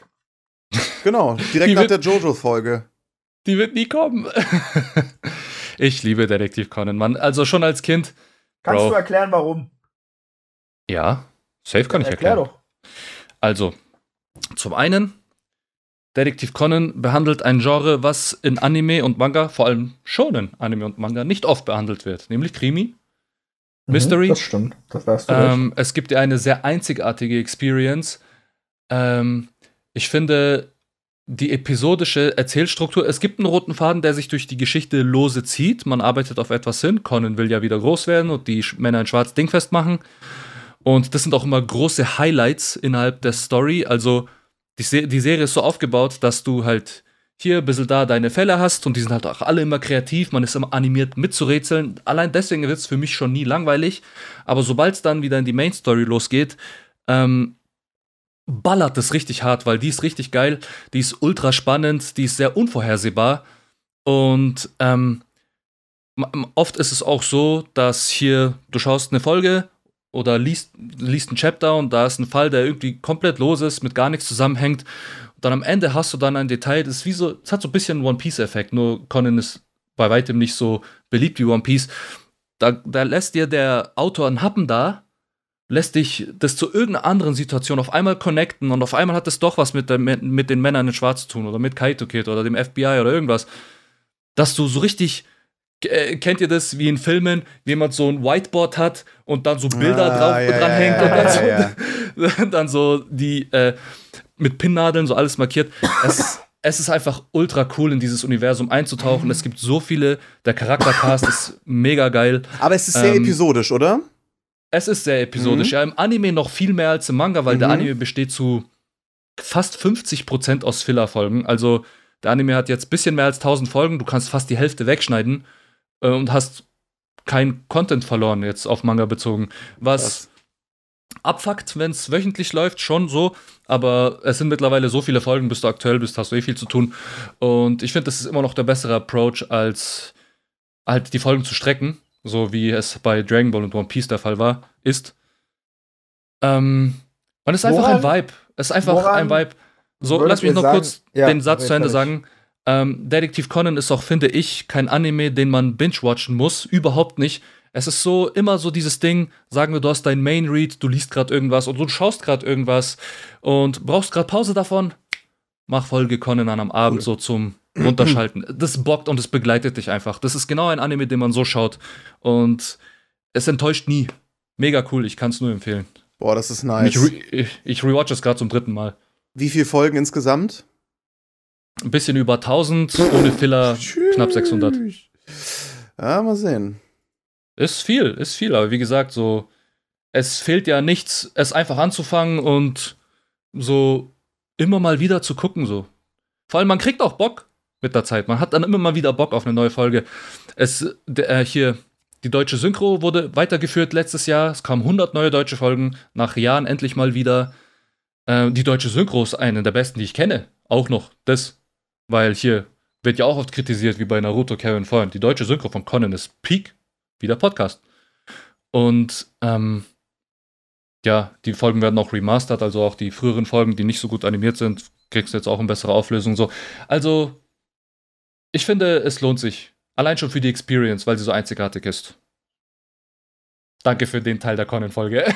<laughs> Genau, direkt die nach wird, der Jojo-Folge. Die wird nie kommen. <laughs> ich liebe Detective Conan, Mann. Also schon als Kind. Kannst Bro. du erklären, warum? Ja, safe kann ja, ich erklären. Erklär doch. Also, zum einen, Detektiv Conan behandelt ein Genre, was in Anime und Manga, vor allem Shonen Anime und Manga, nicht oft behandelt wird, nämlich Krimi, mhm, Mystery. Das stimmt, das weißt du. Ähm, es gibt ja eine sehr einzigartige Experience. Ähm, ich finde die episodische Erzählstruktur, es gibt einen roten Faden, der sich durch die Geschichte lose zieht. Man arbeitet auf etwas hin. Conan will ja wieder groß werden und die Männer in Schwarz Ding festmachen. Und das sind auch immer große Highlights innerhalb der Story. Also die, Se die Serie ist so aufgebaut, dass du halt hier ein bisschen da deine Fälle hast und die sind halt auch alle immer kreativ, man ist immer animiert mitzurätseln. Allein deswegen wird es für mich schon nie langweilig. Aber sobald es dann wieder in die Main Story losgeht, ähm, ballert es richtig hart, weil die ist richtig geil, die ist ultra spannend, die ist sehr unvorhersehbar. Und ähm, oft ist es auch so, dass hier, du schaust eine Folge oder liest, liest ein Chapter und da ist ein Fall, der irgendwie komplett los ist, mit gar nichts zusammenhängt. Und dann am Ende hast du dann ein Detail, das ist wie so, es hat so ein bisschen One-Piece-Effekt, nur Conan ist bei weitem nicht so beliebt wie One Piece. Da, da lässt dir der Autor einen Happen da, lässt dich das zu irgendeiner anderen Situation auf einmal connecten und auf einmal hat das doch was mit, der, mit den Männern in Schwarz zu tun oder mit Kaito Kid oder dem FBI oder irgendwas. Dass du so richtig äh, kennt ihr das wie in Filmen, wie jemand so ein Whiteboard hat und dann so Bilder ah, drauf ja, dranhängt ja, ja, und dann so, <laughs> dann so die äh, mit Pinnnadeln so alles markiert. Es, es ist einfach ultra cool, in dieses Universum einzutauchen. Es gibt so viele, der Charaktercast ist mega geil. Aber es ist sehr ähm, episodisch, oder? Es ist sehr episodisch, mhm. ja. Im Anime noch viel mehr als im Manga, weil mhm. der Anime besteht zu fast 50% aus Filler-Folgen. Also der Anime hat jetzt ein bisschen mehr als 1000 Folgen, du kannst fast die Hälfte wegschneiden äh, und hast kein Content verloren, jetzt auf Manga bezogen. Was. Krass abfuckt, wenn es wöchentlich läuft, schon so. Aber es sind mittlerweile so viele Folgen, bis du aktuell bist, hast du eh viel zu tun. Und ich finde, das ist immer noch der bessere Approach, als halt die Folgen zu strecken, so wie es bei Dragon Ball und One Piece der Fall war, ist. Ähm, und es ist woran, einfach ein Vibe. Es ist einfach ein Vibe. So, lass mich noch sagen, kurz ja, den Satz zu Ende sagen. Ähm, Detektiv Conan ist auch, finde ich, kein Anime, den man binge-watchen muss. Überhaupt nicht. Es ist so immer so dieses Ding, sagen wir, du hast dein Main Read, du liest gerade irgendwas oder du schaust gerade irgendwas und brauchst gerade Pause davon, mach Folge Conan an am Abend cool. so zum runterschalten. Das bockt und es begleitet dich einfach. Das ist genau ein Anime, den man so schaut und es enttäuscht nie. Mega cool, ich kann es nur empfehlen. Boah, das ist nice. Ich, re ich, ich rewatch es gerade zum dritten Mal. Wie viele Folgen insgesamt? Ein bisschen über 1000, ohne Filler Tschüss. knapp 600. Ja, mal sehen. Ist viel, ist viel, aber wie gesagt, so, es fehlt ja nichts, es einfach anzufangen und so immer mal wieder zu gucken, so. Vor allem, man kriegt auch Bock mit der Zeit. Man hat dann immer mal wieder Bock auf eine neue Folge. Es, äh, hier, die deutsche Synchro wurde weitergeführt letztes Jahr. Es kamen 100 neue deutsche Folgen. Nach Jahren endlich mal wieder. Äh, die deutsche Synchro ist eine der besten, die ich kenne. Auch noch. Das weil hier wird ja auch oft kritisiert, wie bei Naruto Karen Freund. Die deutsche Synchro von Conan ist Peak, wie der Podcast. Und ähm, ja, die Folgen werden auch remastered, also auch die früheren Folgen, die nicht so gut animiert sind, kriegst du jetzt auch eine bessere Auflösung. So. Also, ich finde, es lohnt sich. Allein schon für die Experience, weil sie so einzigartig ist. Danke für den Teil der Conan-Folge. <laughs>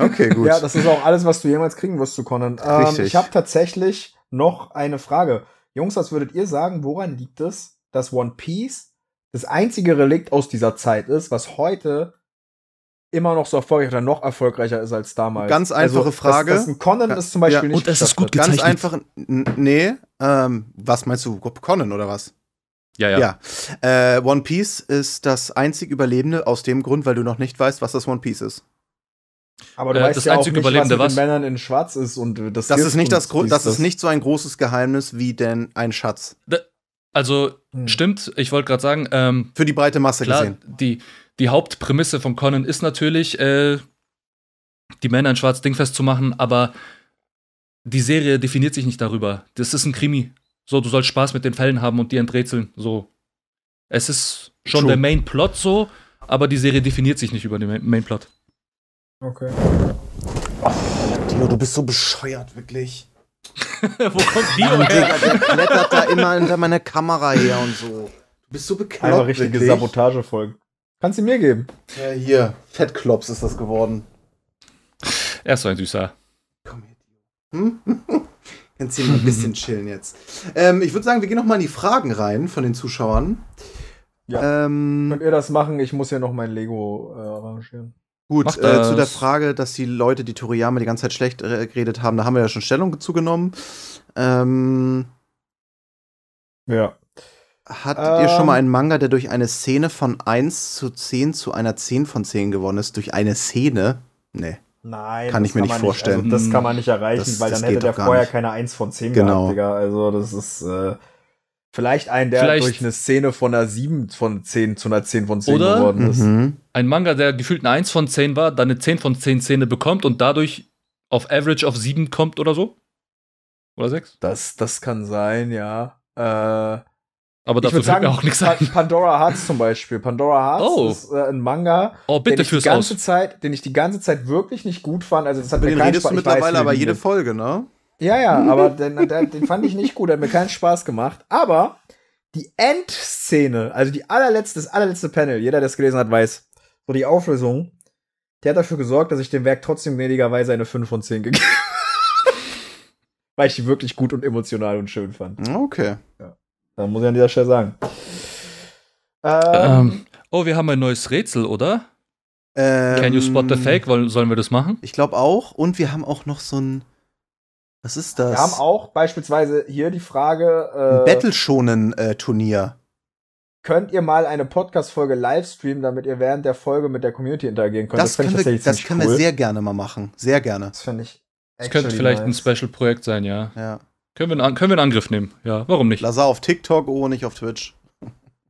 okay, gut. Ja, das ist auch alles, was du jemals kriegen wirst zu Conan. Ähm, ich habe tatsächlich noch eine Frage. Jungs, was würdet ihr sagen, woran liegt es, dass One Piece das einzige Relikt aus dieser Zeit ist, was heute immer noch so erfolgreich oder noch erfolgreicher ist als damals. Ganz also, einfache also, Frage. Das, ein Conan ja, ist zum Beispiel ja, nicht. Und das ist gut gezeichnet. Ganz einfach. Nee, ähm, was meinst du? Conan oder was? Ja, ja. ja. Äh, One Piece ist das einzig Überlebende aus dem Grund, weil du noch nicht weißt, was das One Piece ist. Aber du äh, weißt das ja einzige auch nicht, was mit was? Männern in Schwarz ist und das, das ist nicht das, Gro das ist nicht so ein großes Geheimnis wie denn ein Schatz. Da, also hm. stimmt, ich wollte gerade sagen, ähm, für die breite Masse klar, gesehen. Die die Hauptprämisse von Conan ist natürlich äh, die Männer in Schwarz dingfest zu machen, aber die Serie definiert sich nicht darüber. Das ist ein Krimi. So, du sollst Spaß mit den Fällen haben und die enträtseln. So. Es ist schon True. der Main Plot so, aber die Serie definiert sich nicht über den Main Plot. Okay. Oh, Dio, du bist so bescheuert, wirklich. <laughs> Wo kommt Dio her? der klettert da immer hinter meiner Kamera her und so. Du bist so bekloppt, Einfach richtige Sabotagefolgen. Kannst du mir geben? Ja, hier. Fettklops ist das geworden. Er ist so ein Süßer. Komm hier, Dio. Hm? <laughs> Kannst hier mal ein bisschen <laughs> chillen jetzt. Ähm, ich würde sagen, wir gehen noch mal in die Fragen rein von den Zuschauern. Ja. Ähm, Könnt ihr das machen? Ich muss ja noch mein Lego äh, arrangieren. Gut, äh, zu der Frage, dass die Leute, die Toriyama die ganze Zeit schlecht äh, geredet haben, da haben wir ja schon Stellung zugenommen. Ähm, ja. Hattet ähm, ihr schon mal ähm. einen Manga, der durch eine Szene von 1 zu 10 zu einer 10 von 10 geworden ist? Durch eine Szene? Nee. Nein. Kann ich mir kann nicht vorstellen. Nicht, also das kann man nicht erreichen, das, weil dann hätte der vorher nicht. keine 1 von 10 genau. gehabt, Digga. Also, das ist. Äh, vielleicht ein, der vielleicht durch eine Szene von einer 7 von 10 zu einer 10 von 10 oder, geworden ist. Mhm ein Manga, der gefühlt eine 1 von 10 war, dann eine 10 von 10 Szene bekommt und dadurch auf Average auf 7 kommt oder so? Oder 6? Das, das kann sein, ja. Äh, Aber dafür fällt mir auch nichts ein. Pandora Hearts zum Beispiel. Pandora Hearts oh. ist äh, ein Manga, oh, bitte den, ich die ganze Zeit, den ich die ganze Zeit wirklich nicht gut fand. Also das hat Über mir redest Spaß. du mittlerweile weiß, aber jede Folge, ne? Ja, ja, <laughs> aber den, den fand ich nicht gut, hat mir keinen Spaß gemacht. Aber die Endszene, also die allerletzte, das allerletzte Panel, jeder, der es gelesen hat, weiß, so die Auflösung, der hat dafür gesorgt, dass ich dem Werk trotzdem gnädigerweise eine 5 von 10 gegeben habe. <laughs> Weil ich die wirklich gut und emotional und schön fand. Okay. Ja. Dann muss ich an dieser Stelle sagen. Ähm, ähm, oh, wir haben ein neues Rätsel, oder? Ähm, Can you spot the ähm, fake? Sollen wir das machen? Ich glaube auch. Und wir haben auch noch so ein. Was ist das? Wir haben auch beispielsweise hier die Frage. Äh, ein Battleschonen-Turnier. Äh, könnt ihr mal eine Podcast-Folge live streamen, damit ihr während der Folge mit der Community interagieren könnt. Das, das können, wir, das können cool. wir sehr gerne mal machen. Sehr gerne. Das finde ich. Das könnte vielleicht nice. ein Special-Projekt sein, ja. ja. Können, wir einen, können wir einen Angriff nehmen? Ja, warum nicht? Lazar auf TikTok, oh, nicht auf Twitch.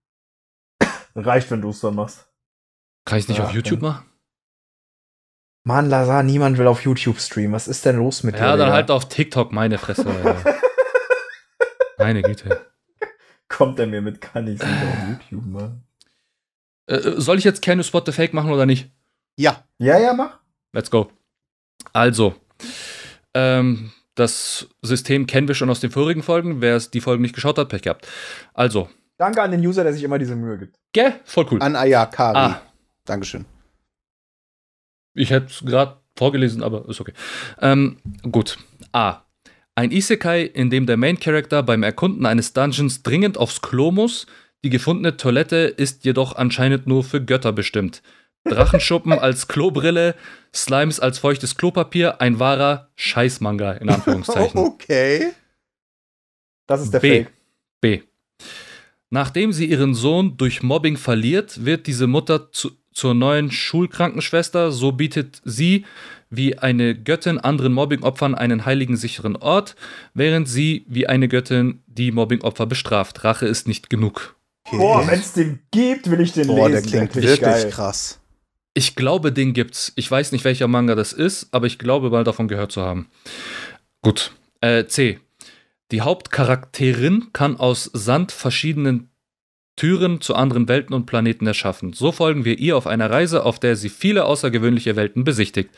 <laughs> Reicht, wenn du es dann machst. Kann ich nicht ja, auf YouTube dann. machen? Mann, Lazar, niemand will auf YouTube streamen. Was ist denn los mit ja, dir? Ja, dann halt auf TikTok, meine Fresse. <laughs> meine Güte kommt er mir mit kann ich auf äh. YouTube machen. Äh, äh, soll ich jetzt Can You Spot the Fake machen oder nicht? Ja. Ja, ja, mach. Let's go. Also, ähm, das System kennen wir schon aus den vorigen Folgen. Wer die Folgen nicht geschaut hat, Pech gehabt. Also. Danke an den User, der sich immer diese Mühe gibt. Gell? Voll cool. An Ayakari. Ah. Dankeschön. Ich hätte es gerade vorgelesen, aber ist okay. Ähm, gut. A. Ah. Ein Isekai, in dem der Main Character beim Erkunden eines Dungeons dringend aufs Klo muss. Die gefundene Toilette ist jedoch anscheinend nur für Götter bestimmt. Drachenschuppen als Klobrille, Slimes als feuchtes Klopapier, ein wahrer Scheißmanga in Anführungszeichen. <laughs> Okay. Das ist der B. Fake. B. Nachdem sie ihren Sohn durch Mobbing verliert, wird diese Mutter zu, zur neuen Schulkrankenschwester. So bietet sie wie eine Göttin anderen Mobbingopfern einen heiligen sicheren Ort, während sie wie eine Göttin die Mobbingopfer bestraft. Rache ist nicht genug. Okay. Boah, wenn es den gibt, will ich den Boah, lesen. Boah, der klingt wirklich geil. krass. Ich glaube, den gibt's. Ich weiß nicht, welcher Manga das ist, aber ich glaube, mal davon gehört zu haben. Gut. Äh, C. Die Hauptcharakterin kann aus Sand verschiedenen Türen zu anderen Welten und Planeten erschaffen. So folgen wir ihr auf einer Reise, auf der sie viele außergewöhnliche Welten besichtigt.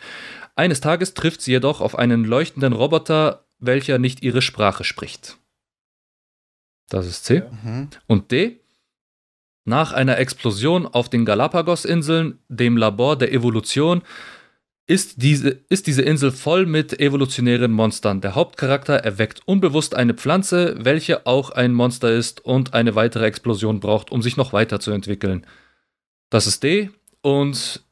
Eines Tages trifft sie jedoch auf einen leuchtenden Roboter, welcher nicht ihre Sprache spricht. Das ist C. Mhm. Und D. Nach einer Explosion auf den Galapagos-Inseln, dem Labor der Evolution, ist diese, ist diese Insel voll mit evolutionären Monstern. Der Hauptcharakter erweckt unbewusst eine Pflanze, welche auch ein Monster ist und eine weitere Explosion braucht, um sich noch weiterzuentwickeln. Das ist D. Und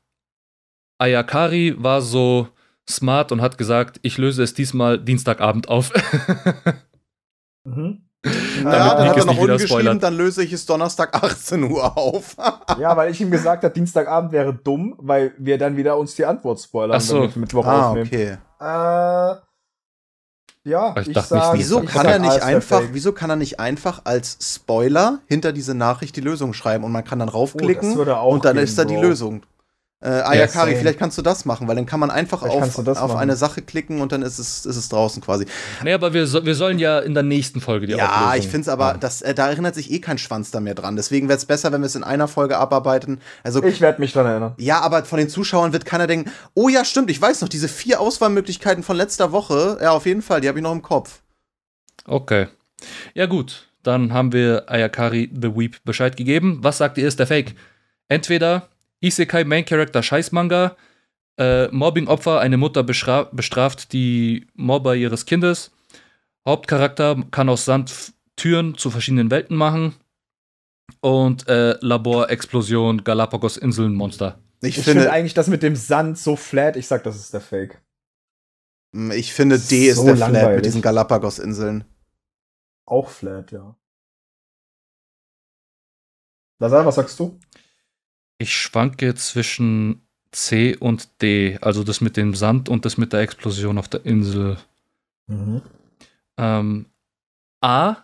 Ayakari war so smart und hat gesagt, ich löse es diesmal Dienstagabend auf. <laughs> mhm. Naja, dann hat er noch ungeschrieben, dann löse ich es Donnerstag 18 <laughs> Uhr auf. ja, weil ich ihm gesagt habe, Dienstagabend wäre dumm, weil wir dann wieder uns die Antwort spoilern, Ach so. wenn wir Mittwoch ah, aufnehmen. Okay. Äh, ja, ich, ich dachte sag, nicht, wieso kann er nicht einfach, wieso kann er nicht einfach als Spoiler hinter diese Nachricht die Lösung schreiben und man kann dann oh, raufklicken oh, und dann gehen, ist da die Bro. Lösung. Äh, Ayakari, ah ja, vielleicht kannst du das machen, weil dann kann man einfach vielleicht auf, auf eine Sache klicken und dann ist es, ist es draußen quasi. Nee, aber wir, so, wir sollen ja in der nächsten Folge die Ja, Auflösung. ich finde es aber, das, äh, da erinnert sich eh kein Schwanz da mehr dran. Deswegen wäre es besser, wenn wir es in einer Folge abarbeiten. Also, ich werde mich dran erinnern. Ja, aber von den Zuschauern wird keiner denken, oh ja, stimmt, ich weiß noch, diese vier Auswahlmöglichkeiten von letzter Woche, ja, auf jeden Fall, die habe ich noch im Kopf. Okay. Ja, gut. Dann haben wir Ayakari The Weep Bescheid gegeben. Was sagt ihr, ist der Fake? Entweder Isekai Main Character Scheißmanga. Äh, Mobbing-Opfer, eine Mutter bestraft die Mobber ihres Kindes. Hauptcharakter kann aus Sand Türen zu verschiedenen Welten machen. Und äh, Labor, Explosion, Galapagos, Inseln, Monster. Ich, ich finde find eigentlich das mit dem Sand so flat, ich sag, das ist der Fake. Hm, ich finde, D ist der langweilig. Flat mit diesen Galapagos-Inseln. Auch flat, ja. Lazar, was sagst du? Ich schwanke zwischen C und D, also das mit dem Sand und das mit der Explosion auf der Insel. Mhm. Ähm, A,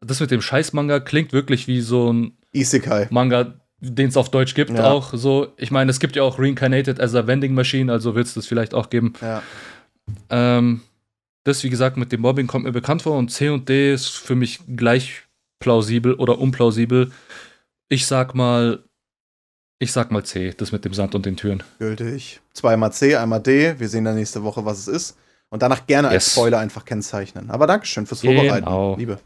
das mit dem Scheiß-Manga klingt wirklich wie so ein Isekai. Manga, den es auf Deutsch gibt, ja. auch so. Ich meine, es gibt ja auch Reincarnated as a Vending Machine, also wird es das vielleicht auch geben. Ja. Ähm, das, wie gesagt, mit dem Mobbing kommt mir bekannt vor und C und D ist für mich gleich plausibel oder unplausibel. Ich sag mal, ich sag mal C, das mit dem Sand und den Türen. Gültig. Zweimal C, einmal D. Wir sehen dann nächste Woche, was es ist. Und danach gerne yes. als Spoiler einfach kennzeichnen. Aber Dankeschön fürs Vorbereiten. Genau. Liebe.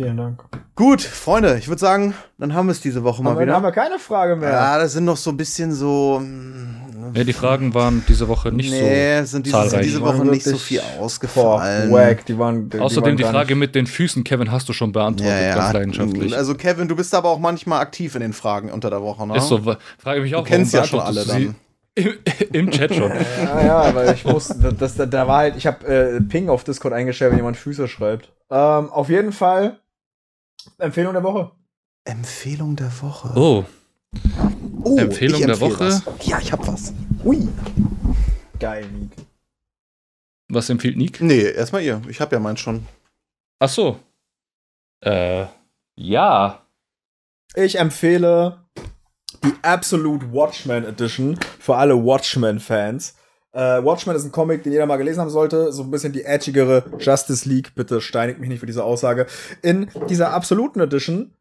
Vielen Dank. Gut, Freunde, ich würde sagen, dann haben wir es diese Woche mal wieder. Dann haben wir keine Frage mehr. Ja, das sind noch so ein bisschen so. Hm, ja, die Fragen waren diese Woche nicht nee, so. sind diese, zahlreich. sind diese Woche nicht so viel ausgefallen. Wack, die waren, die Außerdem waren die Frage mit den Füßen, Kevin, hast du schon beantwortet, ja, ja. ganz leidenschaftlich. Also, Kevin, du bist aber auch manchmal aktiv in den Fragen unter der Woche, ne? Ist so, frage mich auch. Du kennst ja schon alle dann. Im, <laughs> Im, Chat schon. Ja, ja, weil ich wusste, dass da, da war halt, ich habe äh, Ping auf Discord eingestellt, wenn jemand Füße schreibt. Ähm, auf jeden Fall Empfehlung der Woche. Empfehlung der Woche. Oh. oh Empfehlung der Woche. Was. Ja, ich hab was. Ui. Geil, Nick. Was empfiehlt Nick? Nee, erstmal ihr. Ich hab ja meinen schon. Ach so. Äh, ja. Ich empfehle die Absolute Watchmen Edition für alle Watchmen-Fans. Äh, Watchmen ist ein Comic, den jeder mal gelesen haben sollte. So ein bisschen die edgigere Justice League. Bitte steinigt mich nicht für diese Aussage. In dieser absoluten Edition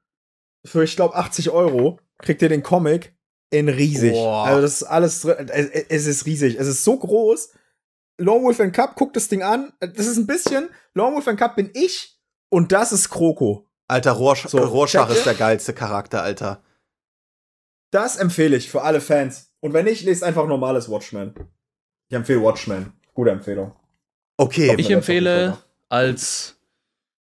für, ich glaube, 80 Euro kriegt ihr den Comic in riesig. Boah. Also das ist alles Es, ist riesig. Es ist so groß. Lone Wolf and Cup, guckt das Ding an. Das ist ein bisschen. Lone Wolf and Cup bin ich und das ist Kroko. Alter, Rorsch so, Rorschach ist der geilste Charakter, Alter. Das empfehle ich für alle Fans. Und wenn nicht, lest einfach normales Watchmen. Ich empfehle Watchmen. Gute Empfehlung. Okay. Ich ich empfehle als,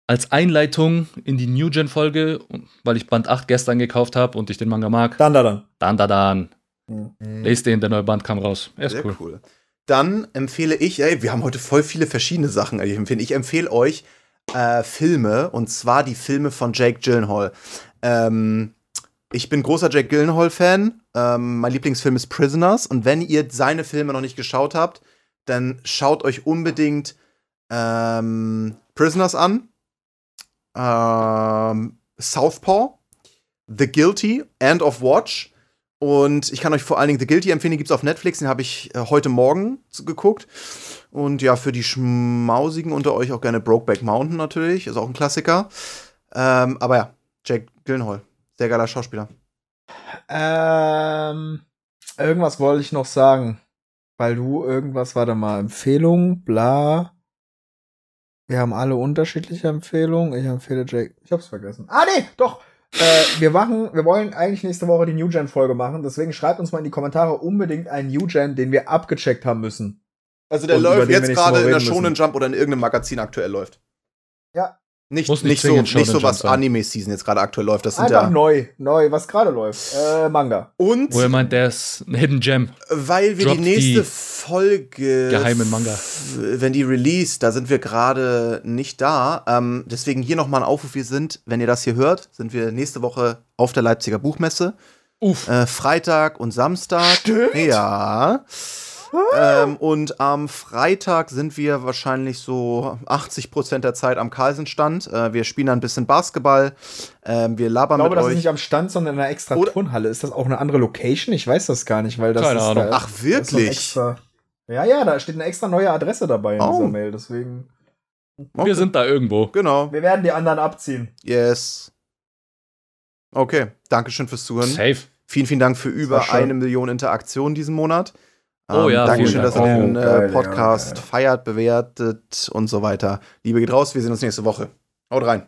als Einleitung in die New Gen Folge, weil ich Band 8 gestern gekauft habe und ich den Manga mag. Dan, dan, dan. Dan, dan, dan. Mhm. Lest den, der neue Band kam raus. Er ist Sehr cool. cool. Dann empfehle ich, ey, wir haben heute voll viele verschiedene Sachen, ich empfehle. Ich empfehle euch äh, Filme und zwar die Filme von Jake Gyllenhaal. Ähm, ich bin großer Jake Gyllenhaal-Fan ähm, mein Lieblingsfilm ist Prisoners. Und wenn ihr seine Filme noch nicht geschaut habt, dann schaut euch unbedingt ähm, Prisoners an, ähm, Southpaw, The Guilty, End of Watch. Und ich kann euch vor allen Dingen The Guilty empfehlen, gibt es auf Netflix, den habe ich äh, heute Morgen geguckt. Und ja, für die Schmausigen unter euch auch gerne Brokeback Mountain natürlich, ist auch ein Klassiker. Ähm, aber ja, Jack Gyllenhaal, sehr geiler Schauspieler. Ähm, irgendwas wollte ich noch sagen. Weil du irgendwas, warte mal, Empfehlung, bla. Wir haben alle unterschiedliche Empfehlungen. Ich empfehle Jake. Ich hab's vergessen. Ah, nee, doch. Äh, wir machen, wir wollen eigentlich nächste Woche die New Gen Folge machen. Deswegen schreibt uns mal in die Kommentare unbedingt einen New Gen, den wir abgecheckt haben müssen. Also der läuft jetzt gerade in der Shonen Jump oder in irgendeinem Magazin aktuell läuft. Ja, nicht, nicht, nicht, so, nicht so was Anime-Season jetzt gerade aktuell läuft. Das sind Einfach ja neu, neu, was gerade läuft. Äh, Manga. Und. Wo er meint, der ist ein Hidden Gem. Weil wir Droppt die nächste die Folge. Geheimen Manga. Wenn die release, da sind wir gerade nicht da. Ähm, deswegen hier nochmal ein Aufruf. Wir sind, wenn ihr das hier hört, sind wir nächste Woche auf der Leipziger Buchmesse. Uff. Äh, Freitag und Samstag. Stimmt. Ja. Ähm, und am Freitag sind wir wahrscheinlich so 80 der Zeit am Carlsenstand. Äh, wir spielen ein bisschen Basketball. Äh, wir labern ich glaube, mit das euch. ist nicht am Stand, sondern in einer extra Oder Turnhalle. Ist das auch eine andere Location? Ich weiß das gar nicht, weil das Keine ist Ahnung. Da, Ach, wirklich? ja, ja, da steht eine extra neue Adresse dabei in oh. dieser Mail, deswegen. Okay. Wir sind da irgendwo. Genau. Wir werden die anderen abziehen. Yes. Okay, Dankeschön fürs Zuhören. Safe. Vielen, vielen Dank für über eine Million Interaktionen diesen Monat. Oh ähm, ja, Dankeschön, dass ihr den oh, äh, Podcast ja, feiert, bewertet und so weiter. Liebe geht raus, wir sehen uns nächste Woche. Haut rein.